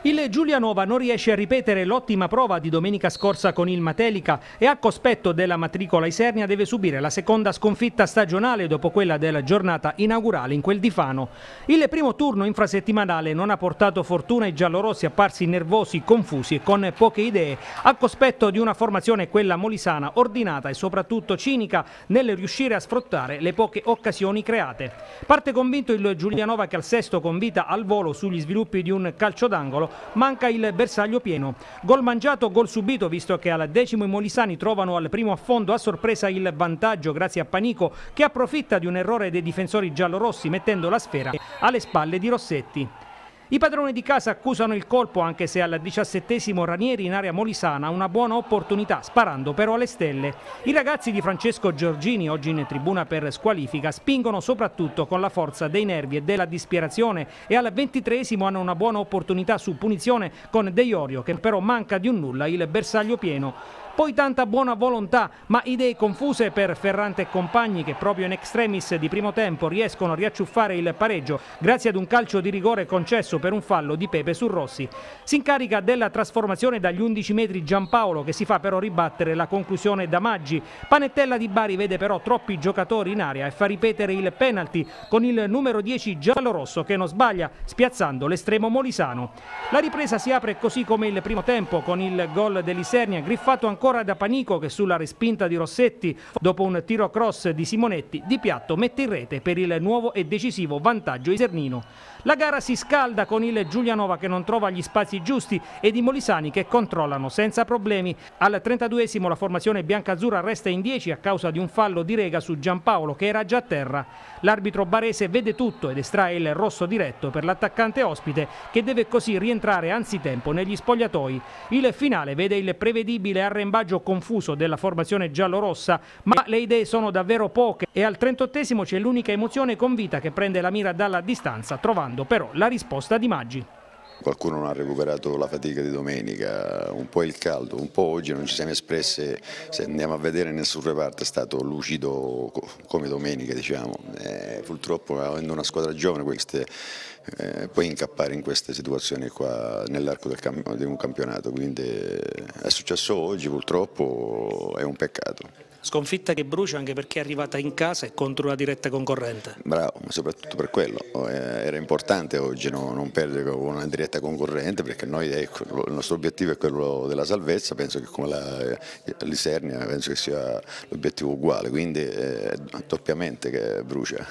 Il Giulianova non riesce a ripetere l'ottima prova di domenica scorsa con il Matelica e a cospetto della matricola Isernia deve subire la seconda sconfitta stagionale dopo quella della giornata inaugurale in quel di Fano. Il primo turno infrasettimanale non ha portato fortuna ai giallorossi apparsi nervosi, confusi e con poche idee, a cospetto di una formazione quella molisana ordinata e soprattutto cinica nel riuscire a sfruttare le poche occasioni create. Parte convinto il Giulianova che al sesto convita al volo sugli sviluppi di un calcio d'angolo angolo, manca il bersaglio pieno. Gol mangiato, gol subito, visto che al decimo i Molisani trovano al primo affondo a sorpresa il vantaggio grazie a Panico che approfitta di un errore dei difensori giallorossi mettendo la sfera alle spalle di Rossetti. I padroni di casa accusano il colpo anche se al diciassettesimo Ranieri in area molisana una buona opportunità, sparando però alle stelle. I ragazzi di Francesco Giorgini, oggi in tribuna per squalifica, spingono soprattutto con la forza dei nervi e della disperazione e al ventitresimo hanno una buona opportunità su punizione con De Iorio che però manca di un nulla il bersaglio pieno poi tanta buona volontà, ma idee confuse per Ferrante e compagni che proprio in extremis di primo tempo riescono a riacciuffare il pareggio grazie ad un calcio di rigore concesso per un fallo di Pepe su Rossi. Si incarica della trasformazione dagli 11 metri Giampaolo che si fa però ribattere la conclusione da Maggi. Panettella di Bari vede però troppi giocatori in area e fa ripetere il penalty con il numero 10 giallo-rosso che non sbaglia spiazzando l'estremo molisano. La ripresa si apre così come il primo tempo con il gol dell'Isernia griffato ancora ancora da Panico che sulla respinta di Rossetti, dopo un tiro cross di Simonetti, di piatto mette in rete per il nuovo e decisivo vantaggio isernino. La gara si scalda con il Giulianova che non trova gli spazi giusti ed i Molisani che controllano senza problemi. Al 32esimo la formazione biancazzurra resta in 10 a causa di un fallo di rega su Giampaolo che era già a terra. L'arbitro barese vede tutto ed estrae il rosso diretto per l'attaccante ospite che deve così rientrare anzitempo negli spogliatoi. Il finale vede il prevedibile arrembato imbaggio confuso della formazione giallorossa, ma le idee sono davvero poche e al 38 c'è l'unica emozione convita che prende la mira dalla distanza, trovando però la risposta di Maggi. Qualcuno non ha recuperato la fatica di domenica, un po' il caldo, un po' oggi non ci siamo espresse, se andiamo a vedere nessun reparto è stato lucido come domenica diciamo, eh, purtroppo avendo una squadra giovane queste eh, puoi incappare in queste situazioni qua nell'arco di un campionato, quindi eh, è successo oggi purtroppo, è un peccato. Sconfitta che brucia anche perché è arrivata in casa e contro una diretta concorrente. Bravo, ma soprattutto per quello. Oh, eh, era importante oggi no? non perdere con una diretta concorrente perché noi, ecco, il nostro obiettivo è quello della salvezza, penso che come eh, Lisernia sia l'obiettivo uguale, quindi è doppiamente che brucia.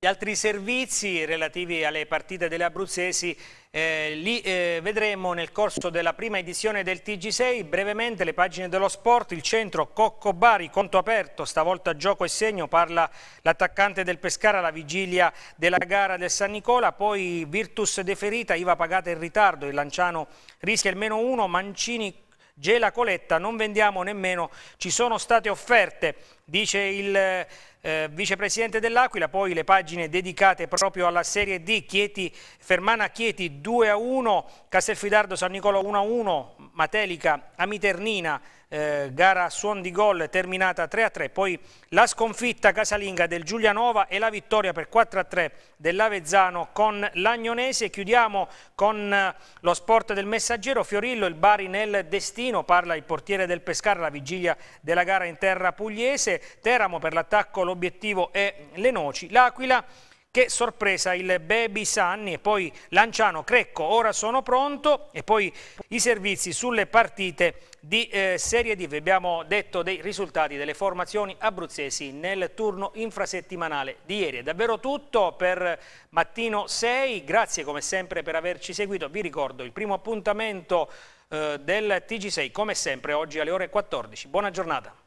Gli altri servizi relativi alle partite delle abruzzesi eh, li eh, vedremo nel corso della prima edizione del TG6. Brevemente le pagine dello sport, il centro Cocco Bari, conto aperto, stavolta gioco e segno, parla l'attaccante del Pescara alla vigilia della gara del San Nicola, poi Virtus deferita, IVA pagata in ritardo, il Lanciano rischia il meno uno, Mancini Gela Coletta non vendiamo nemmeno, ci sono state offerte, dice il eh, vicepresidente dell'Aquila, poi le pagine dedicate proprio alla Serie D, Chieti, Fermana Chieti 2-1, a Castelfidardo San Nicolò 1-1, a Matelica, Amiternina eh, gara a suon di gol terminata 3-3, poi la sconfitta casalinga del Giulianova e la vittoria per 4-3 dell'Avezzano con l'Agnonese. Chiudiamo con eh, lo sport del messaggero, Fiorillo, il Bari nel destino, parla il portiere del Pescara la vigilia della gara in terra pugliese, Teramo per l'attacco l'obiettivo è le noci, l'Aquila che sorpresa il Baby Sanni e poi Lanciano, Crecco, ora sono pronto e poi i servizi sulle partite di eh, Serie D. Vi abbiamo detto dei risultati delle formazioni abruzzesi nel turno infrasettimanale di ieri. È davvero tutto per Mattino 6, grazie come sempre per averci seguito. Vi ricordo il primo appuntamento eh, del TG6 come sempre oggi alle ore 14. Buona giornata.